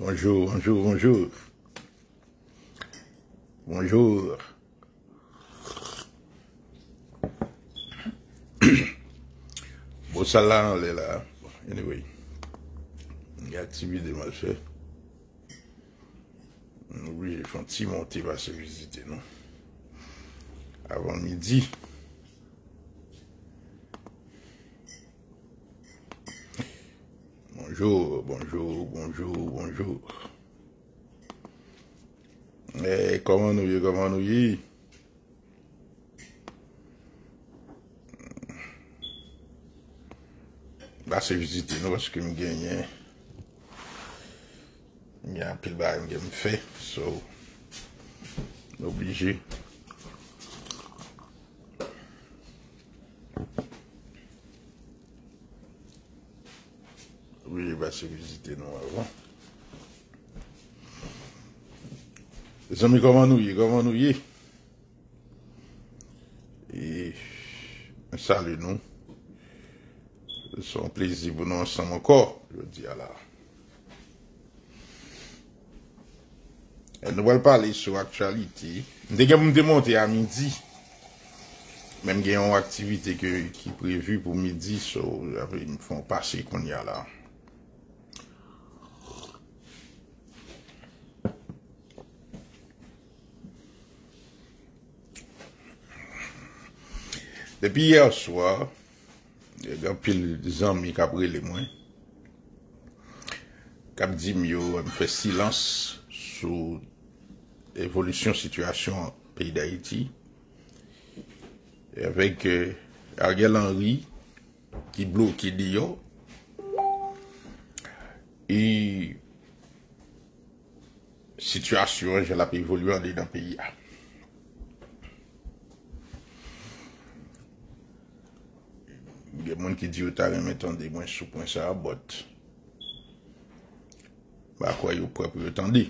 Bonjour, bonjour, bonjour. Bonjour. Boussala anle la. Anyway. Nga tibi de mase. N'oublie, fwant si monte pa se vizite nou. Avon midi. Bonjou, bonjou, bonjou, bonjou E, eh, koman nou yi, koman nou yi Basè vizite nou, basè ki m genyen Nyan pilbari m genyen m fe, sou Oblije se vizite nou avan. E zan mi koman nou ye, koman nou ye. E sali nou. Son plezibou nan san mokor, jodi ala. E nou wèl pale sou aktualite. Ndè gen mou demote a midi. Men gen yon aktivite ki prevu pou midi sou yon foun pase kon ya la. Epi ye ou swa, gen pil zan mi kabre le mwen, kab di myo, m fe silans sou evolisyon situasyon peyi da iti, evèk euh, a gel anri ki blou ki di yo, e situasyon jel ap evoluyon dey dan peyi a. gen moun ki di ou ta remetande mwen sou pwen sa abot, ba kway ou pwèp wèp tande.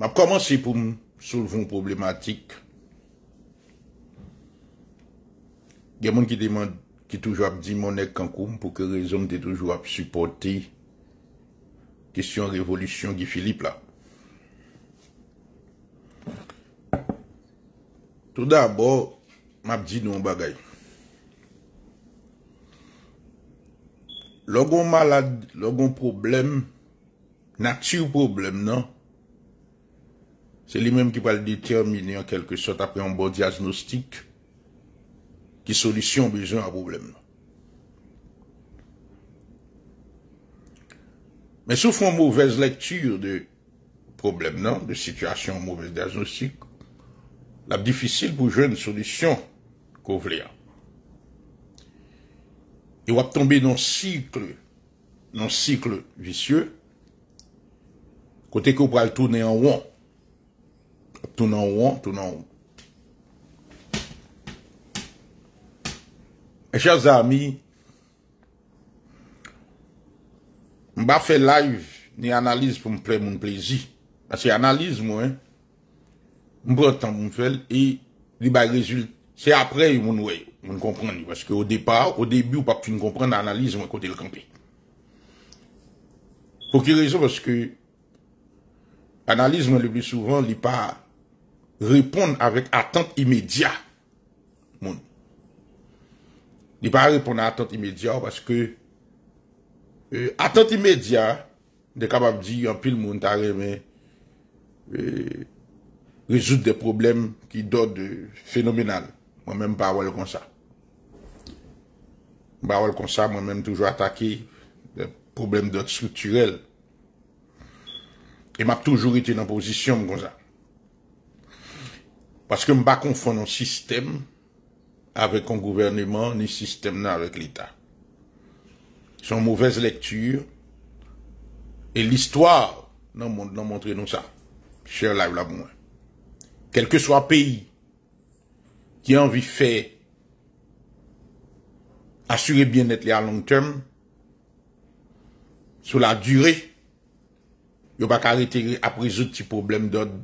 M ap komanse pou m souvoun problematik, gen moun ki toujou ap di moun ek kankoum, pou ke rezoun de toujou ap supporte kisyon revolutyon ki Filip la. Tout d'abòr, m ap di nou m bagay. Logon malade, logon problem, nati ou problem nan, se li menm ki pal determine an kelke sot apè an bon diagnostik ki solisyon bezon an problem nan. Men souf an mouvez lektur de problem nan, de situasyon mouvez diagnostik, la bdifisil pou jwen solisyon kou vle a. E wap tombe non sikl, non sikl visye, kote kou pral toune an wan. Toune an wan, toune an wan. E chan zami, mba fè live ni analiz pou mple moun plezi. Asè analiz mwen, mba wap tombe mwen fèl e li bay rezult Se apre yon moun wey, moun kompon ni. Paske ou depa, ou debi ou pa ki moun kompon nan analizman kote l'kampi. Fok yon rezon paske analizman le bi souvan li pa repon avèk atant imedya moun. Li pa repon atant imedya wapaske atant imedya dekabab di yon pil moun tareme rezout de problem ki do de fenomenal. Mwen mèm pa wèl kon sa. Mwen mèm toujou atake probleme dote strukturel. E m'ap toujou iti nan posisyon kon sa. Paske m'ba kon fon nan sistem avek kon gouvernement ni sistem nan avek l'ita. Son mouvez lektur e l'histoire nan montre nou sa. Cher la ou la mouen. Kelke so a peyi ki anvi fè asurè bienèt lè a long term sou la dure yo pa kariterè apre zouti problem d'od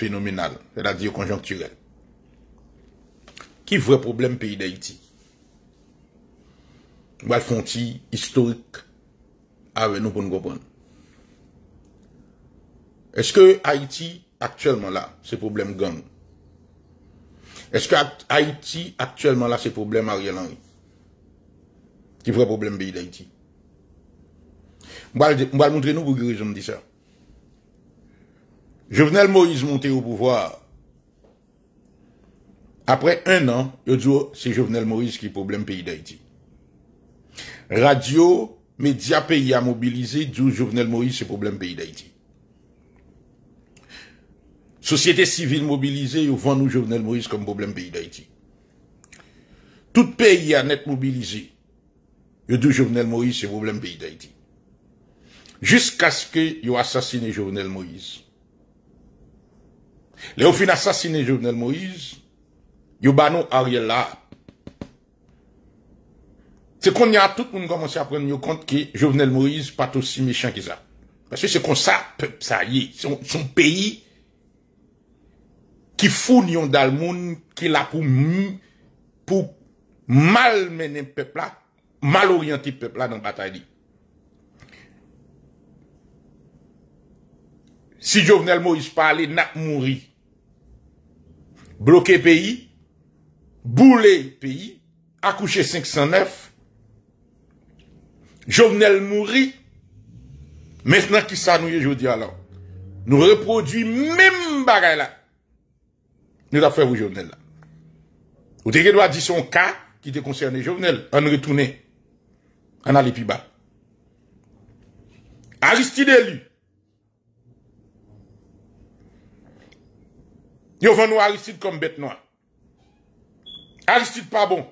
fenomenal, c'est-à-dire konjonkturel. Ki vre problem peyi d'Haïti? Ou alfon ti historik avè nou pon gopon? Eske Haïti aktuelman la se problem gang? Est-ce que Haïti, actuellement, là, c'est problème Ariel Henry? Qui vrai problème pays d'Haïti? On je vais montrer nous pour que je me dis ça. Jovenel Moïse monté au pouvoir. Après un an, je dis, oh, c'est Jovenel Moïse qui est problème pays d'Haïti. Radio, médias pays à mobiliser, dit oh, Jovenel Moïse, c'est problème pays d'Haïti. Société civile mobilisée, ils vendent nous Jovenel Moïse comme problème pays d'Haïti. Tout pays a net mobilisé. yo dou Jovenel Moïse c'est problème pays d'Haïti. Jusqu'à ce que ont assassiné Jovenel Moïse. Le yo fin Jovenel Moïse, yo banon Ariel C'est qu'on y a tout moun à prendre prendre compte que Jovenel Moïse pas méchant que ça. ça. Parce que c'est ça ça ça y est. son pays qui fournit un dal qui la pou, pou mal peuple là, mal peuple peuple dans la bataille. Si Jovenel Moïse parle, n'a mouri. bloqué pays, boule pays, accouché 509, Jovenel mouri, maintenant qui s'ennuie nou alors, nous alors, Nou reproduit même bagay là nous avons fait Vous Jovenel. Vous avez dit son cas qui te concerne Jovenel. On retourne. On alipiba, plus bas. Aristide élu. Yo vend nous Aristide comme bête noire. Aristide pas bon.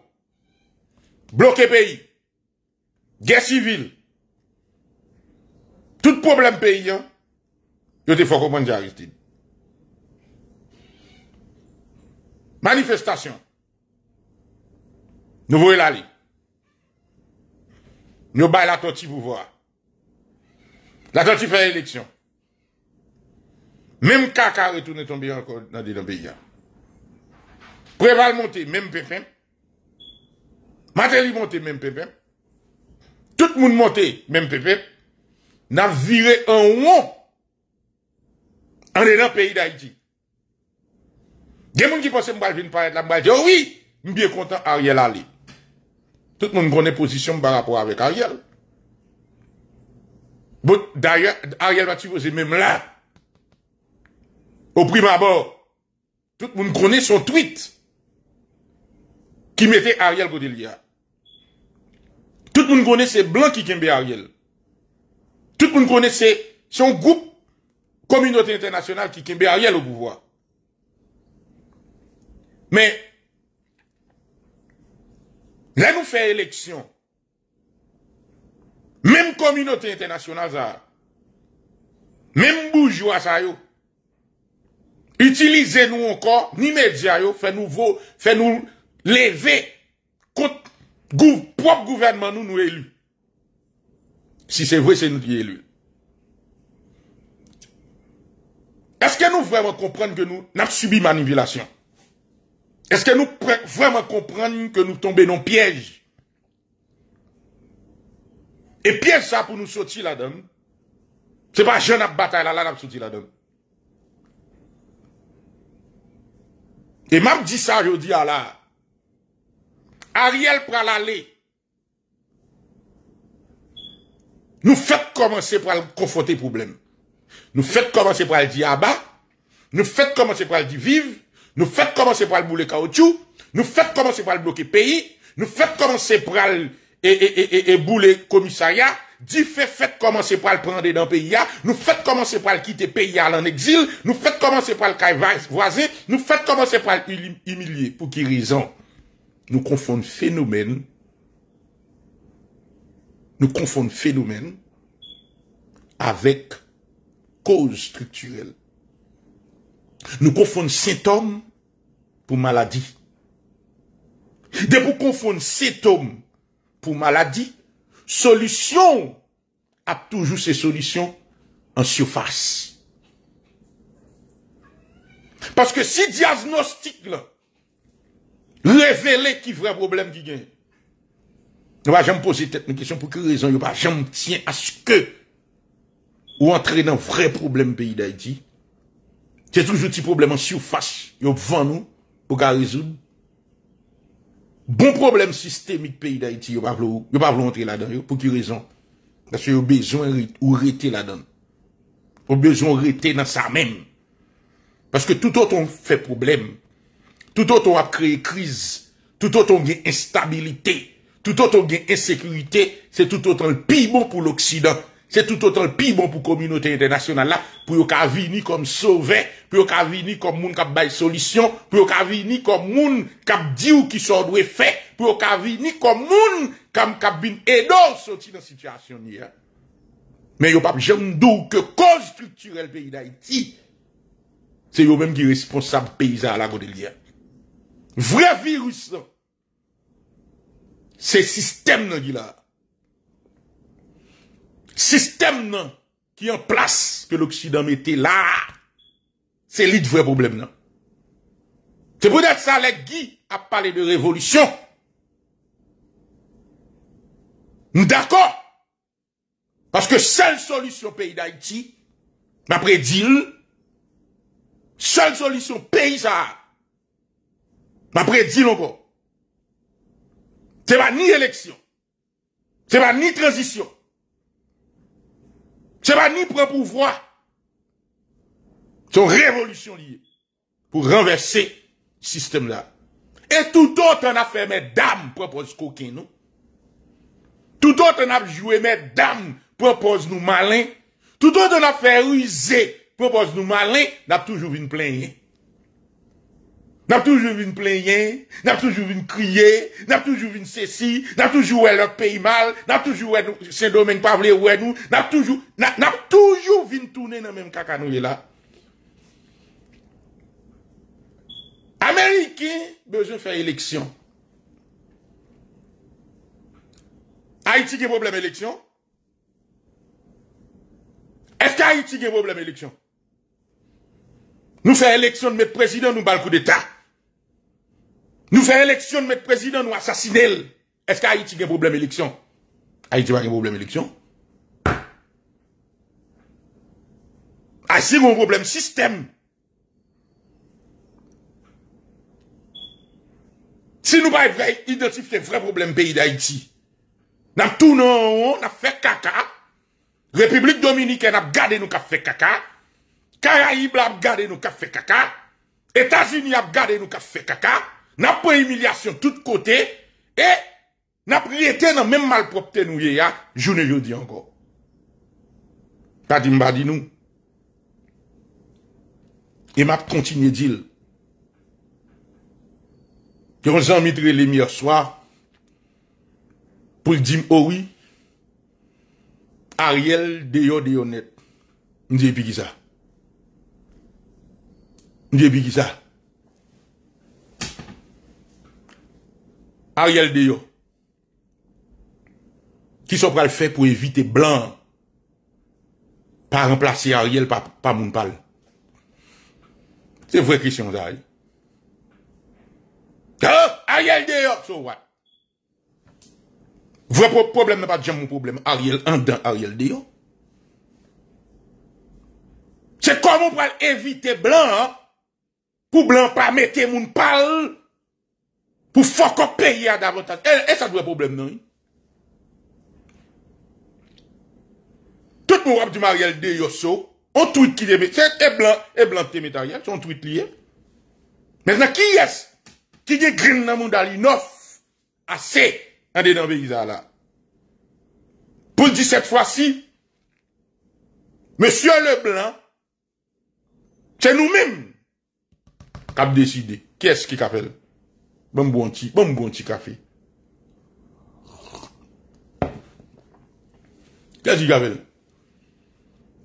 Bloqué pays. Guerre civile. Tout problème pays, hein. Yo te faut comprendre Aristide. manifestation. Nous voulons aller. Nous baillons voir. pouvoir. tu fait élection, Même Kaka retourne tomber encore dans le pays. Préval monter, même pépin. matériel monter, même pépin. Tout le monde montait, même pépin. N'a viré un rond en le pays d'Haïti. Il y a des gens qui pensent que je viens de là, je vais oh oui, je suis bien content, Ariel Ali. Tout le monde connaît position par rapport avec Ariel. D'ailleurs, Ariel va supposer même là, au prime abord, tout le monde connaît son tweet qui mettait Ariel Godelia. Tout le monde connaît c'est Blanc qui qu'aimaient Ariel. Tout le monde connaît son groupe communauté internationale qui qu'aimaient Ariel au pouvoir. Mais, là nous faisons élection. Même communauté internationale, même bourgeois, ça, utilisez-nous encore, ni médias, yo, faites-nous nous lever contre le propre gouvernement, nous, nous élus. Si c'est vrai, c'est nous qui élus. Est-ce que nous vraiment comprendre que nous, n'avons subi manipulation? Est-ce que nous pouvons vraiment comprendre que nous tombons dans piège? Et piège ça pour nous sortir là-dedans. C'est pas jeune à bataille là, là, sortir là-dedans. Et même dit ça, je dis à la. Ariel pral aller. Nous faites commencer pour confronter problème. Nous faites commencer pour le dire à ah bas. Nous faites commencer pour le dire vivre. Nous faites commencer par le bouler caoutchouc, nous faites commencer par le bloquer pays, nous faites commencer par le et, et, et, et bouler commissariat, dit fait faites commencer par le prendre dans le pays, nous faites commencer par le quitter pays en exil, nous faites commencer par le caille voisin, nous faites commencer par le humilier. Pour qui raison? Nous confondons phénomène, nous confondons phénomène avec cause structurelle. Nous confondons symptômes pour maladie. De vous confondre homme pour maladie, solution a toujours ses solutions en surface. Parce que si diagnostic là, révélé qui vrai problème qui me On va jamais poser une question pour que raison, ne pas. jamais tient à ce que ou entrer dans vrai problème pays d'Haïti. C'est toujours petit problème en surface, il vend nous pour résoudre bon problème systémique pays d'Haïti, il n'y a pas vlo rentrer là-dedans, pour qui raison? Parce que a besoin ou là-dedans. a besoin d'arrêter dans ça même. Parce que tout autant fait problème, tout autre a créé crise, tout autre autant gain instabilité, tout autre autant gain insécurité, c'est tout autre le pire bon pour l'Occident c'est tout autant pire bon pour communauté internationale là, pour yon ka comme sauver, pour yon ka vini comme moun kap bay solution, pour yon ka vini comme moun kap di ou qui sort doit fait. pour yon ka vini comme moun kap kap bin edo sorti dans situation ni. Hein. Mais a pas j'aime dou que cause structurelle pays d'Haïti, c'est yon même qui responsable paysan à la l'IA. Hein. Vrai virus, c'est système là système qui en place que l'Occident mettait là, c'est le vrai problème. non. C'est peut-être ça, les guis, a parlé de révolution. Nous d'accord. Parce que seule solution pays d'Haïti, ma prédile, seule solution paysage, ça, prédile Dil encore, c'est pas ni élection, c'est pas ni transition, c'est pas ni pour pouvoir. C'est une révolution liée pour renverser ce système là. Et tout autre en a fait, mesdames, propose coquin, nous. Tout autre en a joué, mesdames, propose nous malin. Tout autre en a fait rusé, propose nous malin, n'a toujours une plainte. Hein? N'a toujours vu une plaigner, n'a toujours vu une crier, n'a toujours vu une ceci, n'a toujours vu leur pays mal, n'a toujours vu saint domaines pas ouais nous, n'a toujours, n'a toujours vu tourner dans le même caca nous là. Américains besoin faire élection. Haïti qui a problème élection? Est-ce qu'Haïti a problème élection? Nous faisons élection de président, nous le coup d'État. Nous faisons élection, notre président nous assassiner. Est-ce qu'Haïti a un problème élection Haïti a un problème élection. Haïti a un problème système. Si nous pas le vrai problème pays d'Haïti, nous tournons en nous fait caca. République dominicaine a gardé nous fait caca. Caraïbes a gardé nous fait caca. États-Unis a gardé nous fait caca. na pou emilyasyon tout kote, e na priyete nan men malpropte nou ye ya, jounen yo di anko. Ta di mba di nou. E map kontinye dil. Yon zan mitre le miyo swa, pou di m ouwi, oh a riel de yo de yo net. Ndiye pigiza. Ndiye pigiza. Ndiye pigiza. Ariel Dio Qui sont so le faire pour éviter blanc, pas remplacer Ariel par Mounpal. C'est vrai Christian Zari. Hein? Ariel Dio c'est So what? problème, problème, pas problème. problème. Ariel un dans Ariel Dio C'est comment on éviter éviter blanc, hein? pour blanc pas mettre pour faire qu'on paye davantage. Et, eh, eh, ça doit être problème, non? Tout le monde dit Mariel de Yosso, on tweet qui est, et blanc, et blanc te sont son tweet lié. Maintenant, qui est, ce qui est green dans le monde neuf, assez, en dedans pays là? Pour dire cette fois-ci, Monsieur Leblanc, c'est nous-mêmes qui avons décidé. Qui est-ce qui appelle? Bon mbon ti, bon mbon ti kafe. Ke zi jave lè?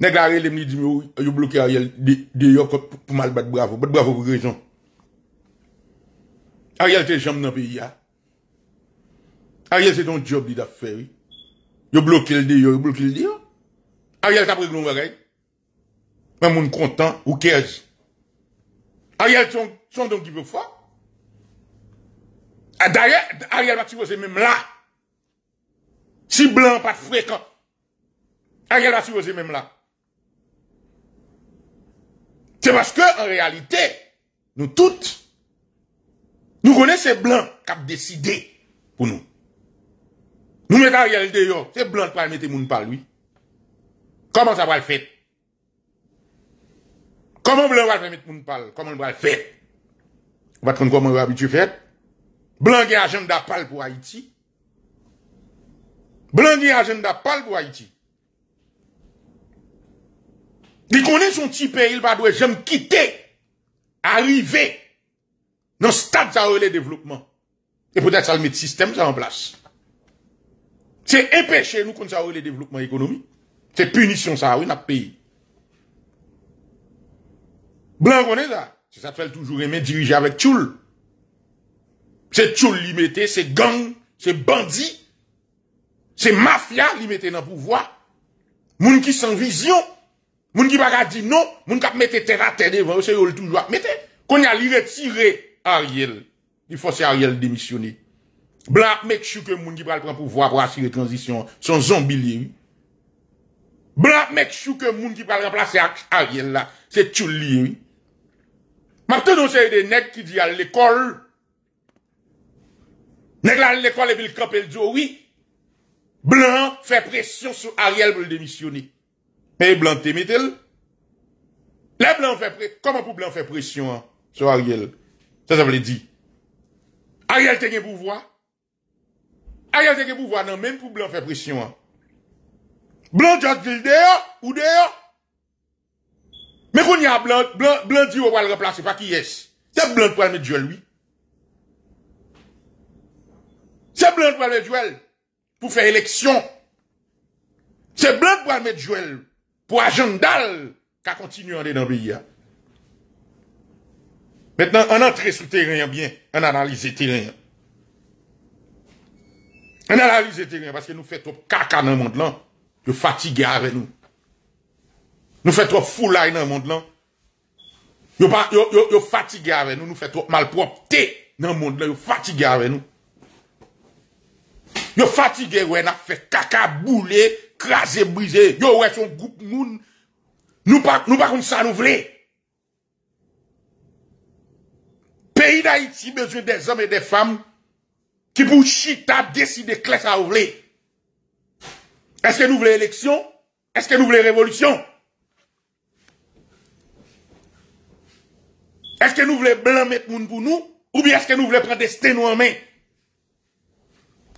Nèk la re lèm ni di mè ou, yo blokè a re lè, de yo pou mal bat bravo, bat bravo pou grèzon. A re lè te jame nan pe ya. A re lè se ton job di da fè. Yo blokè lè de yo, yo blokè lè de yo. A re lè sa prek lè ou mwen re. Mwen moun kontan, ou ke zi. A re lè son don ki pe fò. Ah, d'ailleurs, Ariel supposer même là. Si blanc pas fréquent. Ariel supposer même là. C'est parce que, en réalité, nous toutes, nous connaissons blancs qui ont décidé pour nous. Nous mettons Ariel dehors. C'est blanc qui va mettre mon par lui. Comment ça va le faire? Comment blanc va mettre mon par Comment on va le faire? On va prendre comment on va le faire? Blanc agenda pal pour Haïti. Blanc est agenda pal pour Haïti. Il connaît son petit pays, il va devoir jamais quitter, arriver dans le stade de développement. Et peut-être ça le met système en place. C'est empêcher nous qu'on s'arrête le développement économique. C'est punition ça, oui, dans le pays. Blanc connaît ça. ça fait toujours aimer diriger avec Tchoul. C'est tchouli limité, c'est gang, c'est bandit, c'est mafia limité dans le pouvoir. Moun qui sans vision, moun qui pas dire non, moun qui mette terre à terre devant, c'est tout toujours mettez. Qu'on y a li retirer Ariel. Il faut c'est Ariel démissionner. Black make sure que moun qui prend le pouvoir pour assurer transition, son zombie lié. Blanc, make sure que moun qui va remplacer Ariel là, c'est tout lié. Maintenant, c'est des nègres qui disent à l'école, n'est-ce là l'école et puis le camp oh oui. Blanc fait pression sur Ariel pour le démissionner. Et Blanc te mettez Les Blancs fait pression. Comment pour Blanc faire pression hein, sur Ariel? Ça, ça veut dire. Ariel te un pouvoir. Ariel te un pouvoir, non, même pour Blanc faire pression hein. Blanc dit d'ailleurs, ou d'ailleurs. Mais il y a Blanc, Blanc, Blanc dit oh, va le remplacer pas qui est-ce? C'est Blanc qui va mettre lui. C'est blanc pour aller Joël pour faire élection. C'est blanc pour mettre Joël pour agenda qui continue à dans le pays. Hein. Maintenant, on entre le terrain bien, on analyse terrain. On analyse terrain parce que nous faisons trop caca dans le monde là. Nous fatigués avec nous. Nous faisons trop là dans le monde là. Nous fatigués avec nous. Nous faisons trop malpropreté dans le monde là. Nous fatigués avec nous. Yo fatigué, ouais, n'a fait caca, boulé, crasé, brisé. Yo, ouais, son groupe, moun. Nous pas, nous pas contre ça, nous voulons. Pays d'Haïti besoin des hommes et des femmes qui pour chita décider de ça Est-ce que nous voulons élection? Est-ce que nous voulons révolution? Est-ce que nous voulons blanc mettre pour nous? Ou bien est-ce que nous voulons prendre des nous en main?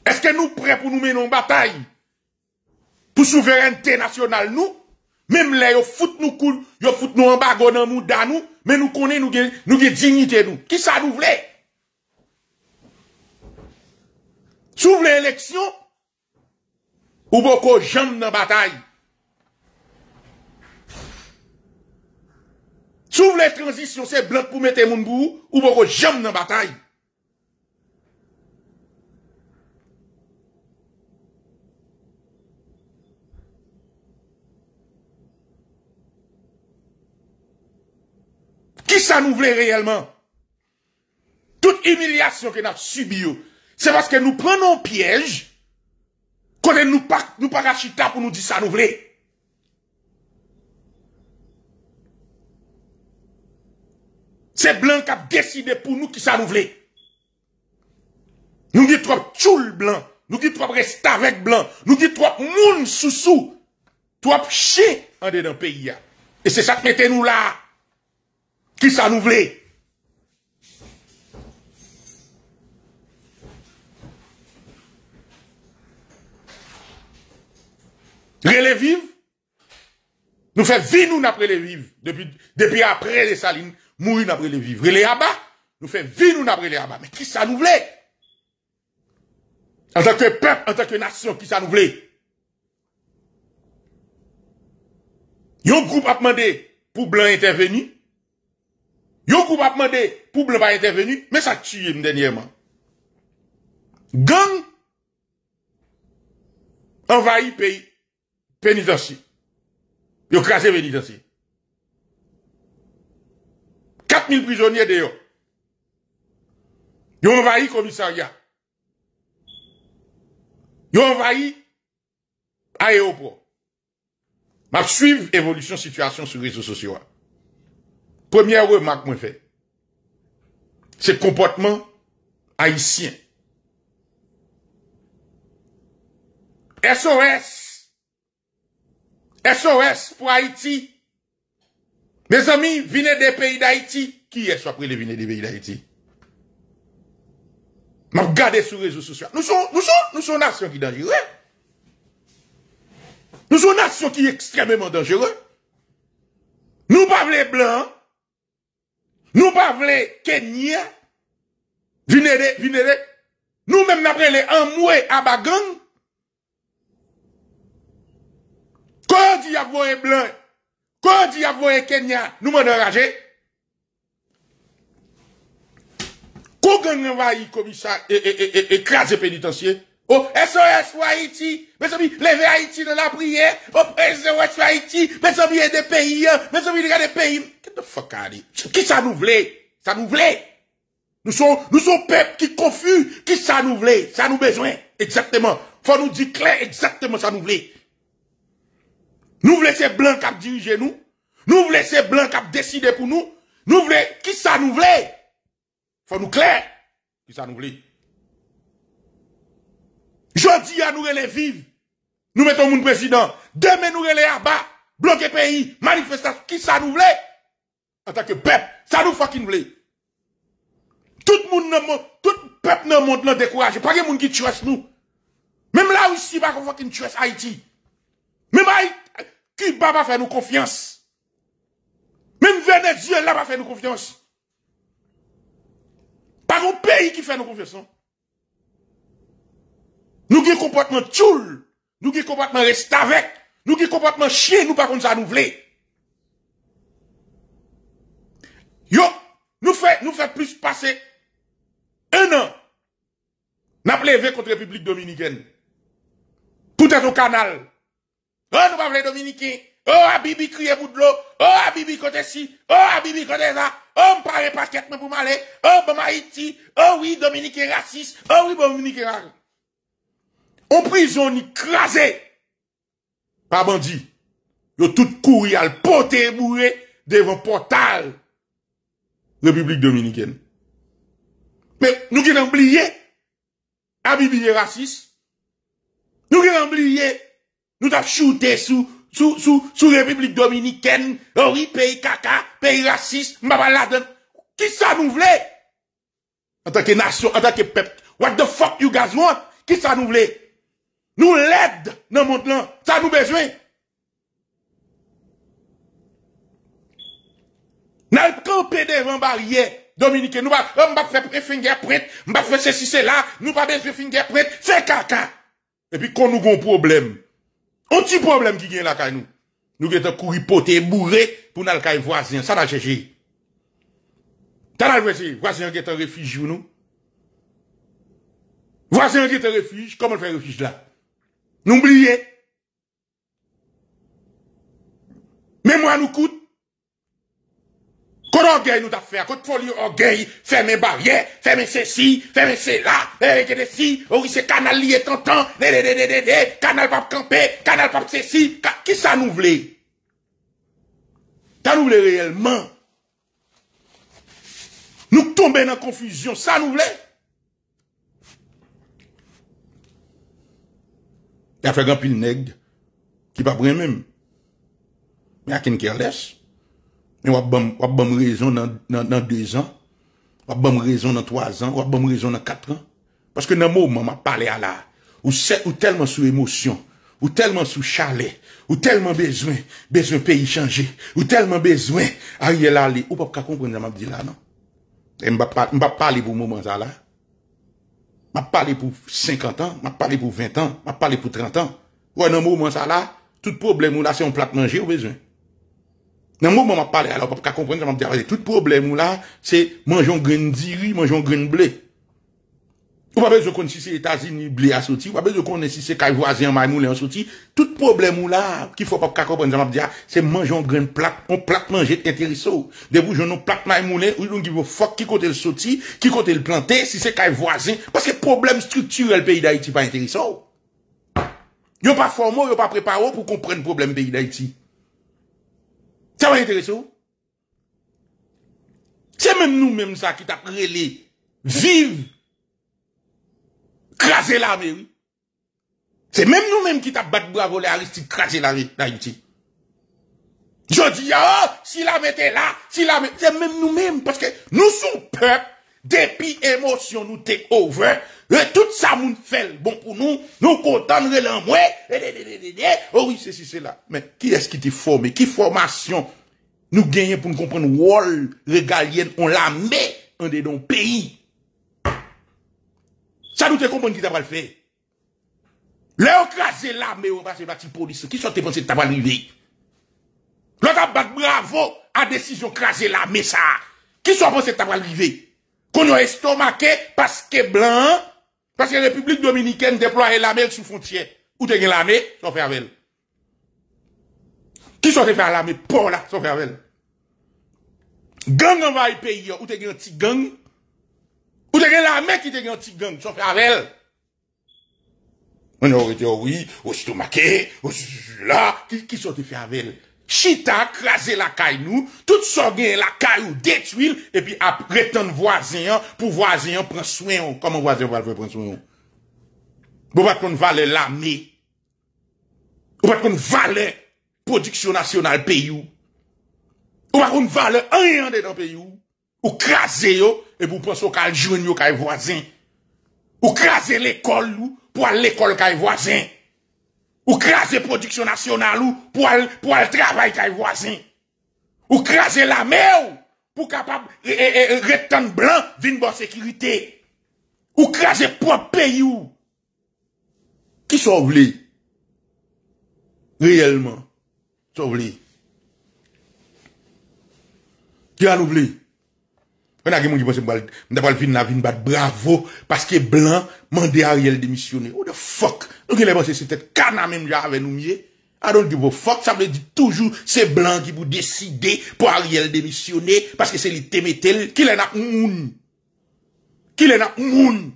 Est-ce que nous prêts pour nous mener en bataille pour souveraineté nationale nous même là, ils fout nous foutons ils fout nous en bas, dans nous, mais nous connaissons, nous nous dignité nous. Qui ça nous voulait? S'ouvre l'élection, ou beaucoup jambes dans la bataille. sous les transitions, c'est blanc pour mettre moun bout, ou beaucoup jambes dans la bataille. ça nous voulait réellement? Toute humiliation que nous avons c'est parce que nous prenons piège, quand est nous pas, nous pas rachita pour nous dire ça nous voulait. C'est blanc qui a décidé pour nous qui ça nous voulait. Nous dit trop chou blanc. Nous dit trois reste avec blanc. Nous dit trop moun sous sous. Trop chier en dedans pays. Et c'est ça qui mettait nous là. Qui ça nous voulait Relève Nous fait vie nous après les vivre. Depuis, depuis après les salines, mourir après les vivre. Relève Nous fait vie nous après les Aba. Mais qui ça nous voulait En tant que peuple, en tant que nation, qui ça nous voulait Yon groupe a demandé pour blanc intervenir. Yo kou pa pour pou blan pa intervenu, mais sa tue m dernièrement. Gang envahi pays, pénitentiaire. Yo crasé pénitentiaire. 4000 prisonniers de yo. Yo envahi commissariat. Yo envahi aéroport. l'évolution de évolution situation sur les réseaux sociaux. Première remarque, moi, fait. C'est comportement haïtien. SOS. SOS pour Haïti. Mes amis, venez des pays d'Haïti. Qui est-ce après les venez des pays d'Haïti? Je regarde sur les réseaux sociaux. Nous sommes, nous sommes, nous sommes nation qui dangereuse. Nous sommes nation qui est extrêmement dangereuse. Nous parlons les blancs. Nous pas voulons Kenya, venez, venez, nous même après les amoué à bagang. Quand a avoir blanc, quand a avoir Kenya, nous m'en enrager. Quand on envahit commissaire et, et, et, pénitentiaire, Oh, SOS pour Haïti, mes amis, levez Haïti dans la prière. Oh, SOS pour Haïti, mes amis, des pays, hein. mes amis, regardez des pays. que the fuck, Ali? Qui ça nous voulait? Ça nous voulait? Nous sommes, nous sommes peuple qui confus, qui ça nous voulait? Ça nous besoin. Exactement. Faut nous dire clair exactement ça nous voulait. Nous voulons ces blancs qui dirigé nous. Nous voulons ces blancs qui décider pour nous. Nous voulons, qui ça nous voulait? Faut nous clair. Qui ça nous voulait? Jodi à nous les vivre. Nous mettons mon président. Demain nous les à bas. Bloquer pays. Manifestation. Qui ça nous voulait? En tant que peuple. Ça nous fucking voulait. Tout le monde, tout peuple dans le monde découragé. Pas de monde qui tue nous. Même là aussi, pas qu'on fucking tue Haïti. Même Haïti, Cuba va faire nous confiance. Même Venezuela va faire nous confiance. Pas un pays qui fait nous confiance. Hein. Nous qui comportement tchoul, nous qui comportement reste avec, nous qui comportement chien, nous pas contre ça nous voulons. Yo, nous fait, nous fait plus passer un an. N'a plevé contre la République dominicaine. Tout est au canal. Oh, nous pas les Oh, Abibi ah, crie bout de l'eau. Oh, Abibi ah, côté ci. Oh, Abibi ah, côté là. Oh, m'parle pas pour m'aller. Oh, bon Haïti. Oh oui, Dominicain raciste. Oh oui, Dominicain raciste. O prizon ni krasè. A bandi, yo tout kouri al potè mouè devan portal Republik Dominikèn. Mè, nou gen an bliye, a bibi de rasis. Nou gen an bliye, nou tap choute sou Republik Dominikèn, ori peyi kaka, peyi rasis, mabaladon. Ki sa nou vle? An tanke nasyon, an tanke pep, what the fuck you guys want? Ki sa nou vle? Nous l'aide dans le monde Ça nous besoin. Nous allons campé devant barrière Dominique. Nous on pas faire fingerprint. On va faire ceci, cela. Nous pouvons pas faire fingerprint. C'est caca. Et puis quand nous avons un problème, un petit problème qui vient là, nous. Nous avons courir poté bourré pour nous un voisin. Ça n'a cherché. Ça n'a voisin, Voisin qui est un réfugié, nous. Voisin qui est un refuge, comment faire refuge là N'oubliez. moi nous coûte. Quand orgueil nous t'a fait, quand folie orgueil, fermez barrière, fermez ceci, fermez cela, et eh, eh, eh, si, oh, oui c'est canal lié tentant, canal pas camper, canal pas ceci, qui ça nous voulait? Ça nous voulait réellement? Nous tombons dans la confusion, ça nous voulait? E a fegan pil neg, ki pa brem men. E a ken ker les. E wap bom rezon nan 2 an, wap bom rezon nan 3 an, wap bom rezon nan 4 an. Paske nan mou maman pale ala, ou se ou telman sou emosyon, ou telman sou chale, ou telman bezwen, bezwen peyi chanje, ou telman bezwen a yela li. Ou pap ka kompren jan mabdi la nan. E mbap pale pou mouman zala. ma pale pou 50 an, ma pale pou 20 an, ma pale pou 30 an, wè nan mou moun sa la, tout problem mou la se yon plate manje ou bezwen. Nan mou moun ma pale, alò pa ka komponye, tout problem mou la, se manjon gren diri, manjon gren ble. Ou pas besoin connaître si c'est États-Unis blé à sortir, ou pas besoin de connaître si c'est voisin maïmoulé en sortir. Tout problème ou là, qu'il faut pas comprendre, c'est manger un grain plate, on plate manger intéressant. De vous, je n'ai plate maïmoulé, ou donc il faut fuck qui côté le sortir, qui côté le planter, si c'est caille voisin. Parce que problème structurel pays d'Haïti pas intéressant. Y'a pas formé, yo pas préparé pour comprendre le problème pays d'Haïti. Ça va intéressant. C'est même nous-mêmes ça qui t'a relé. Vive! craser la oui. C'est même nous-mêmes qui t'a battu bravo les Aristide craser l'armée d'Haïti. Je dis, ah, si la était là, si l'armée, c'est même nous-mêmes, parce que nous sommes peuple, depuis émotion nous t'es over, et tout ça nous fait bon pour nous, nous content de l'amour, oh oui, c'est si, c'est là. Mais qui est-ce qui t'est formé? Qui formation nous gagnons pour nous comprendre Wall régalienne, on la met en dedans pays. Ça nous fait comprendre qui t'a pas le fait. Là, on l'armée, on passe la police. Qui sont tes pensées que t'as pas L'autre a battu bravo à décision craser l'armée, ça. Qui sont pensées que t'as pas arrivé? Qu'on a estomacé parce que blanc, parce que la République dominicaine déploie l'armée sous frontière. Où t'es l'armée, sans faire avec Qui sont faire l'armée? Pour là, sans faire avec Gang envahit pays, où t'es un petit gang, Ou de gen la me ki de gen yon tigang, sou fè avel. Ou nou re de oh oui, ou oh si tou make, ou oh si sou lò, ki sou te fè avel. Chita krasè la kay nou, tout sou gen la kay ou detuil, epi ap re ton wazen yon, pou wazen yon pren souen yon. Koman wazen wale pou pren souen yon? Ou pat kon valè la me. Ou pat kon valè prodiksyon nasyonal pe yon. Ou pat kon valè an yon de nan pe yon. Ou krasè yon, E pou ponso kal joun yo kay vwazin. Ou kraze l'ekol pou al l'ekol kay vwazin. Ou kraze prodiksyon nasyonal pou al trabay kay vwazin. Ou kraze la me ou pou kapab retan blan vin bo sekirite. Ou kraze pou ap pay ou. Ki sou oubli? Riyelman sou oubli? Ki an oubli? On a des gens qui pensent que je vais finir la bravo, parce que Blanc m'a mandé Ariel démissionner. What the fuck? Donc, il a pensé c'est Kana même avec nous I don't fuck. Ça veut dire toujours, c'est Blanc qui vous décider pour Ariel démissionner, parce que c'est les Temetel, qui est na moun. Qui est na moun.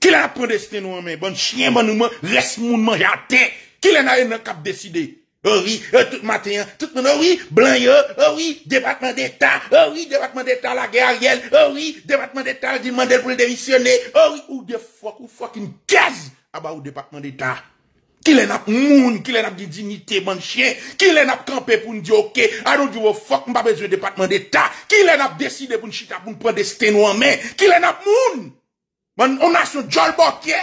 Qui est na prendre destin nous en main. Bon chien, bon nous, reste moun manger à terre. Qui est na cap décider. Owi, euh, tout matenyan, tout moun, owi, blan yo, owi, departement d'Etat, owi, departement d'Etat la gare gel, owi, departement d'Etat la jil mandel pou l'demisyone, owi, ou defok, ou fokin kez, aba ou departement d'Etat. Ki lè nap moun, ki lè nap di dignite ban chien, ki lè nap kampe pou n'di oke, anou di wou fok mba bezwe departement d'Etat, ki lè nap deside pou n'chita pou n'pon desten ou anmen, ki lè nap moun. On a son jol bokye.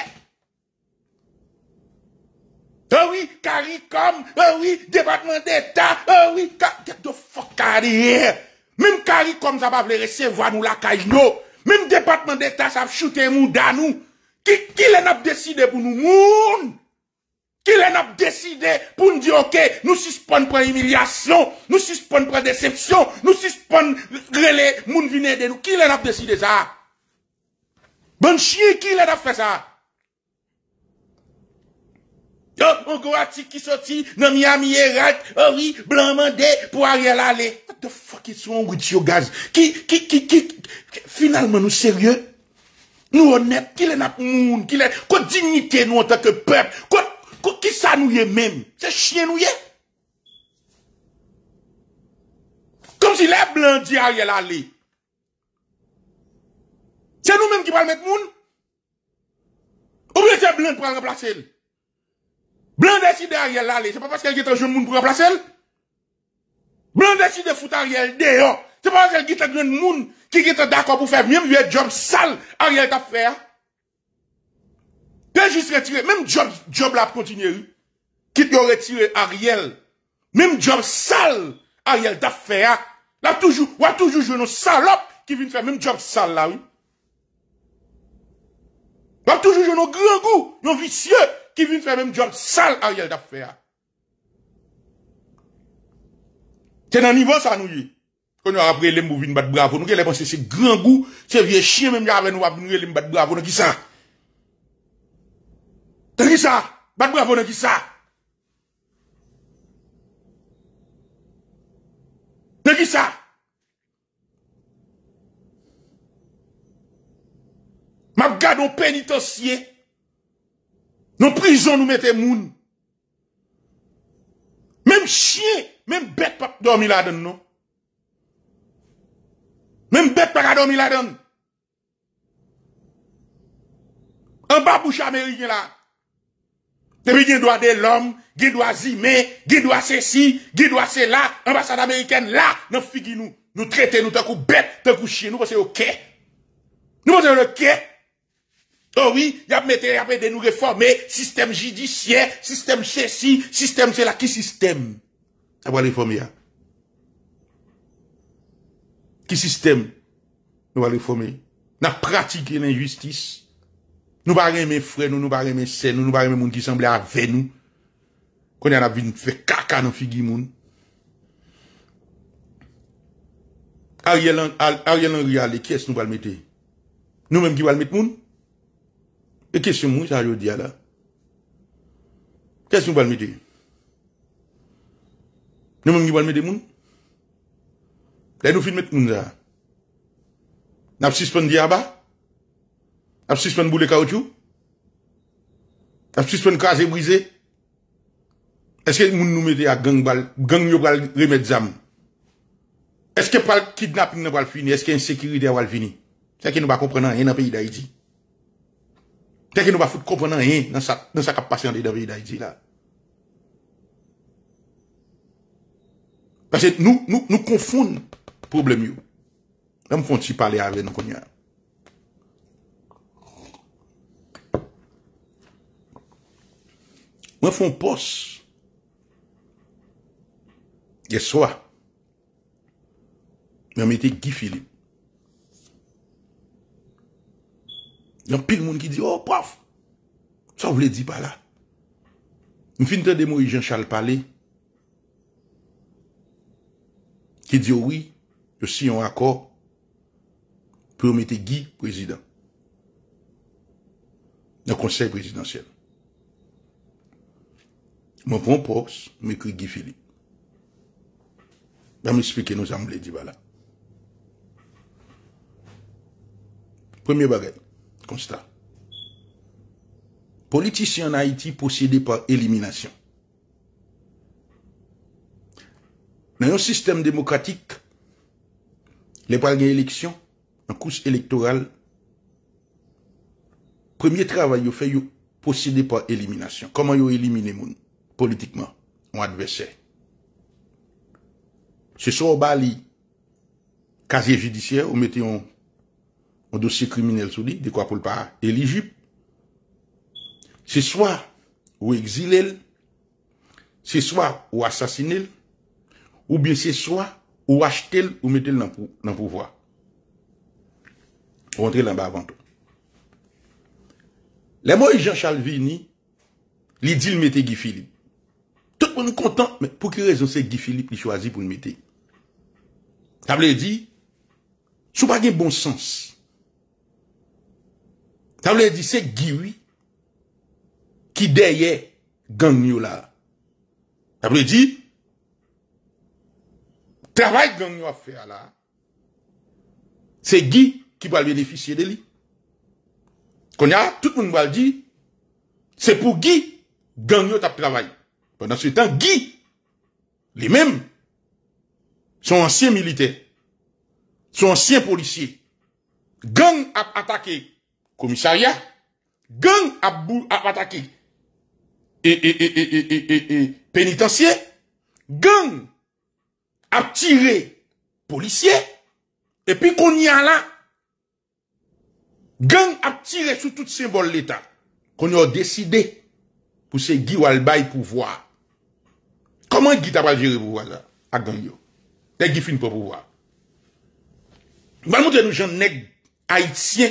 Ewi karikom, ewi debatman d'Etat, ewi karikom. Dek do fok karikom? Mem karikom zaba vlerese vwa nou la kaj nou. Mem debatman d'Etat sa fchoute mou dan nou. Ki lè nap deside pou nou moun? Ki lè nap deside pou nou di ok, nou suspon pre emilyasyon, nou suspon pre decepsyon, nou suspon rele moun vine de nou. Ki lè nap deside zaa? Ben chie, ki lè nap fwe zaa? on go qui sorti dans Miami Herat, Henri Blanc mandé pour Ariel aller. What the fuck is wrong with you guys? Qui qui qui qui finalement nous sérieux? Nous honnêtes, qui est notre monde, qui est dignité nous en tant que peuple? Quoi qui ça nous même? C'est chien nous est. Comme si les blancs dit Ariel aller. C'est nous-mêmes qui va le monde. Ou bien c'est blanc pour remplacer. Blanc décide Ariel C'est pas parce qu'elle est un jeune monde pour remplacer elle. Blanc décide de foutre Ariel dehors. C'est pas parce qu'elle quitte un jeune monde qui est d'accord pour faire même vieux job sale Ariel t'a fait. Hein. T'es juste retiré. Même job, job là pour continuer. Quitte de retirer Ariel. Même job sale Ariel t'a fait. Hein. Là toujours, ou toujours jouer nos salope qui viennent faire même job sale là. Oui. Là toujours jouer nos grands goûts, nos vicieux qui vient le même job sale Ariel yel C'est dans le ça ça nous y. Quand Quand nous avons les les bat bravo. nous avons le grand c'est grand goût c'est vieux chien même qui nous appris les battre bravo nan qui ça Nan ça ça Bat bravo ça ça ça qui ça ma garde au dans prison, nous mettons moun. Même chien, même bête pas dormir là-dedans, non? Même bête pas dormir là-dedans. En bas américain là. Depuis doit de l'homme, qui doit zimer, qui doit ceci, qui doit cela, ambassade américaine là, nous figure nous. Nous traitons nous tant que bête, tant chien, nous pensons que Nous pensons le quai. Oh oui, y a mettre y a de nous réformer, système judiciaire, système ceci, système cela, qui système? on va réformer ya? Qui système? Nous va réformer. N'a pratiqué l'injustice. Nous va mes frères, nous, nous va mes sœurs, nous, nous va mes monde qui semblait avec nous. Quand y a la vie, fait caca dans figu monde. Ariel Henry, Ariel Henry, qui est-ce nous va le mettre? Nous-mêmes qui va le mettre monde? E kesyon moun sa yo diya la? Kesyon valmite? Nè moun yi valmite moun? Lè nou fin met moun za? N ap sispon diya ba? N ap sispon boule kaoutou? N ap sispon kaze brize? Eske moun nou meti a gang bal, gang yo bal remet zam? Eske pal kidnap ni wal fini? Eske ensekiri diya wal fini? Sè ki nou ba komprenan, yè nan peyi da iti. Dès que nous ne comprendre rien dans ce qui a passé dans le pays d'Haïti Parce que nous, confondons le problème. Nous me font parler avec nous. Nous un poste. Hier soir, nous avons Guy Philippe. Yon pil moun ki di, oh paf, sa ou vle di bala. M finite de mou yon Charles Palais ki di ouwi, yo si yon akor pou yon mette Guy prezident nan konsey prezidentiel. M anpon pos, m ekri Guy Philippe. Yon m ispeke nou zanm le di bala. Premye bagay, politici an Haiti posyede pa elimination nan yon sistem demokratik le pal gen eleksyon nan kous elektoral premye travay yo fè yon posyede pa elimination koman yo elimine moun politikman an advesè se son o bali kazye judisyè ou mette yon an dosye kriminelle sou li, dekwa pou l'para, e l'Egypte, se swa ou exil el, se swa ou asasine el, ou bien se swa ou achete el ou mette el nan pouvoi. Rontre lan ba avantou. Le mou yi Jean Chalvini, li di l mette Guy Philippe. Tout pou nou kontant, pou ki rezon se Guy Philippe li chwazi pou l mette. Ta ble di, sou pa gen bon sens. Ça veut dire c'est Guy qui derrière gang là. Ça veut dire travail gang a fait là. C'est Guy qui va bénéficier de lui. Qu'on a tout le monde va le dire c'est pour Guy gang yo t'a travail. Pendant ce temps Guy lui-même son ancien militaire, son ancien policier gang a attaqué commissariat, gang a, attaqué et, et, et, pénitencier, gang a tiré policier, et puis qu'on y a là, gang a tiré sur tout symbole l'État, qu'on a décidé pour se Guy pouvoir. Comment Guy t'a pas géré pouvoir ça, à gang yo? T'es Guy fin pour pouvoir. Je vais montrer nous gens haïtiens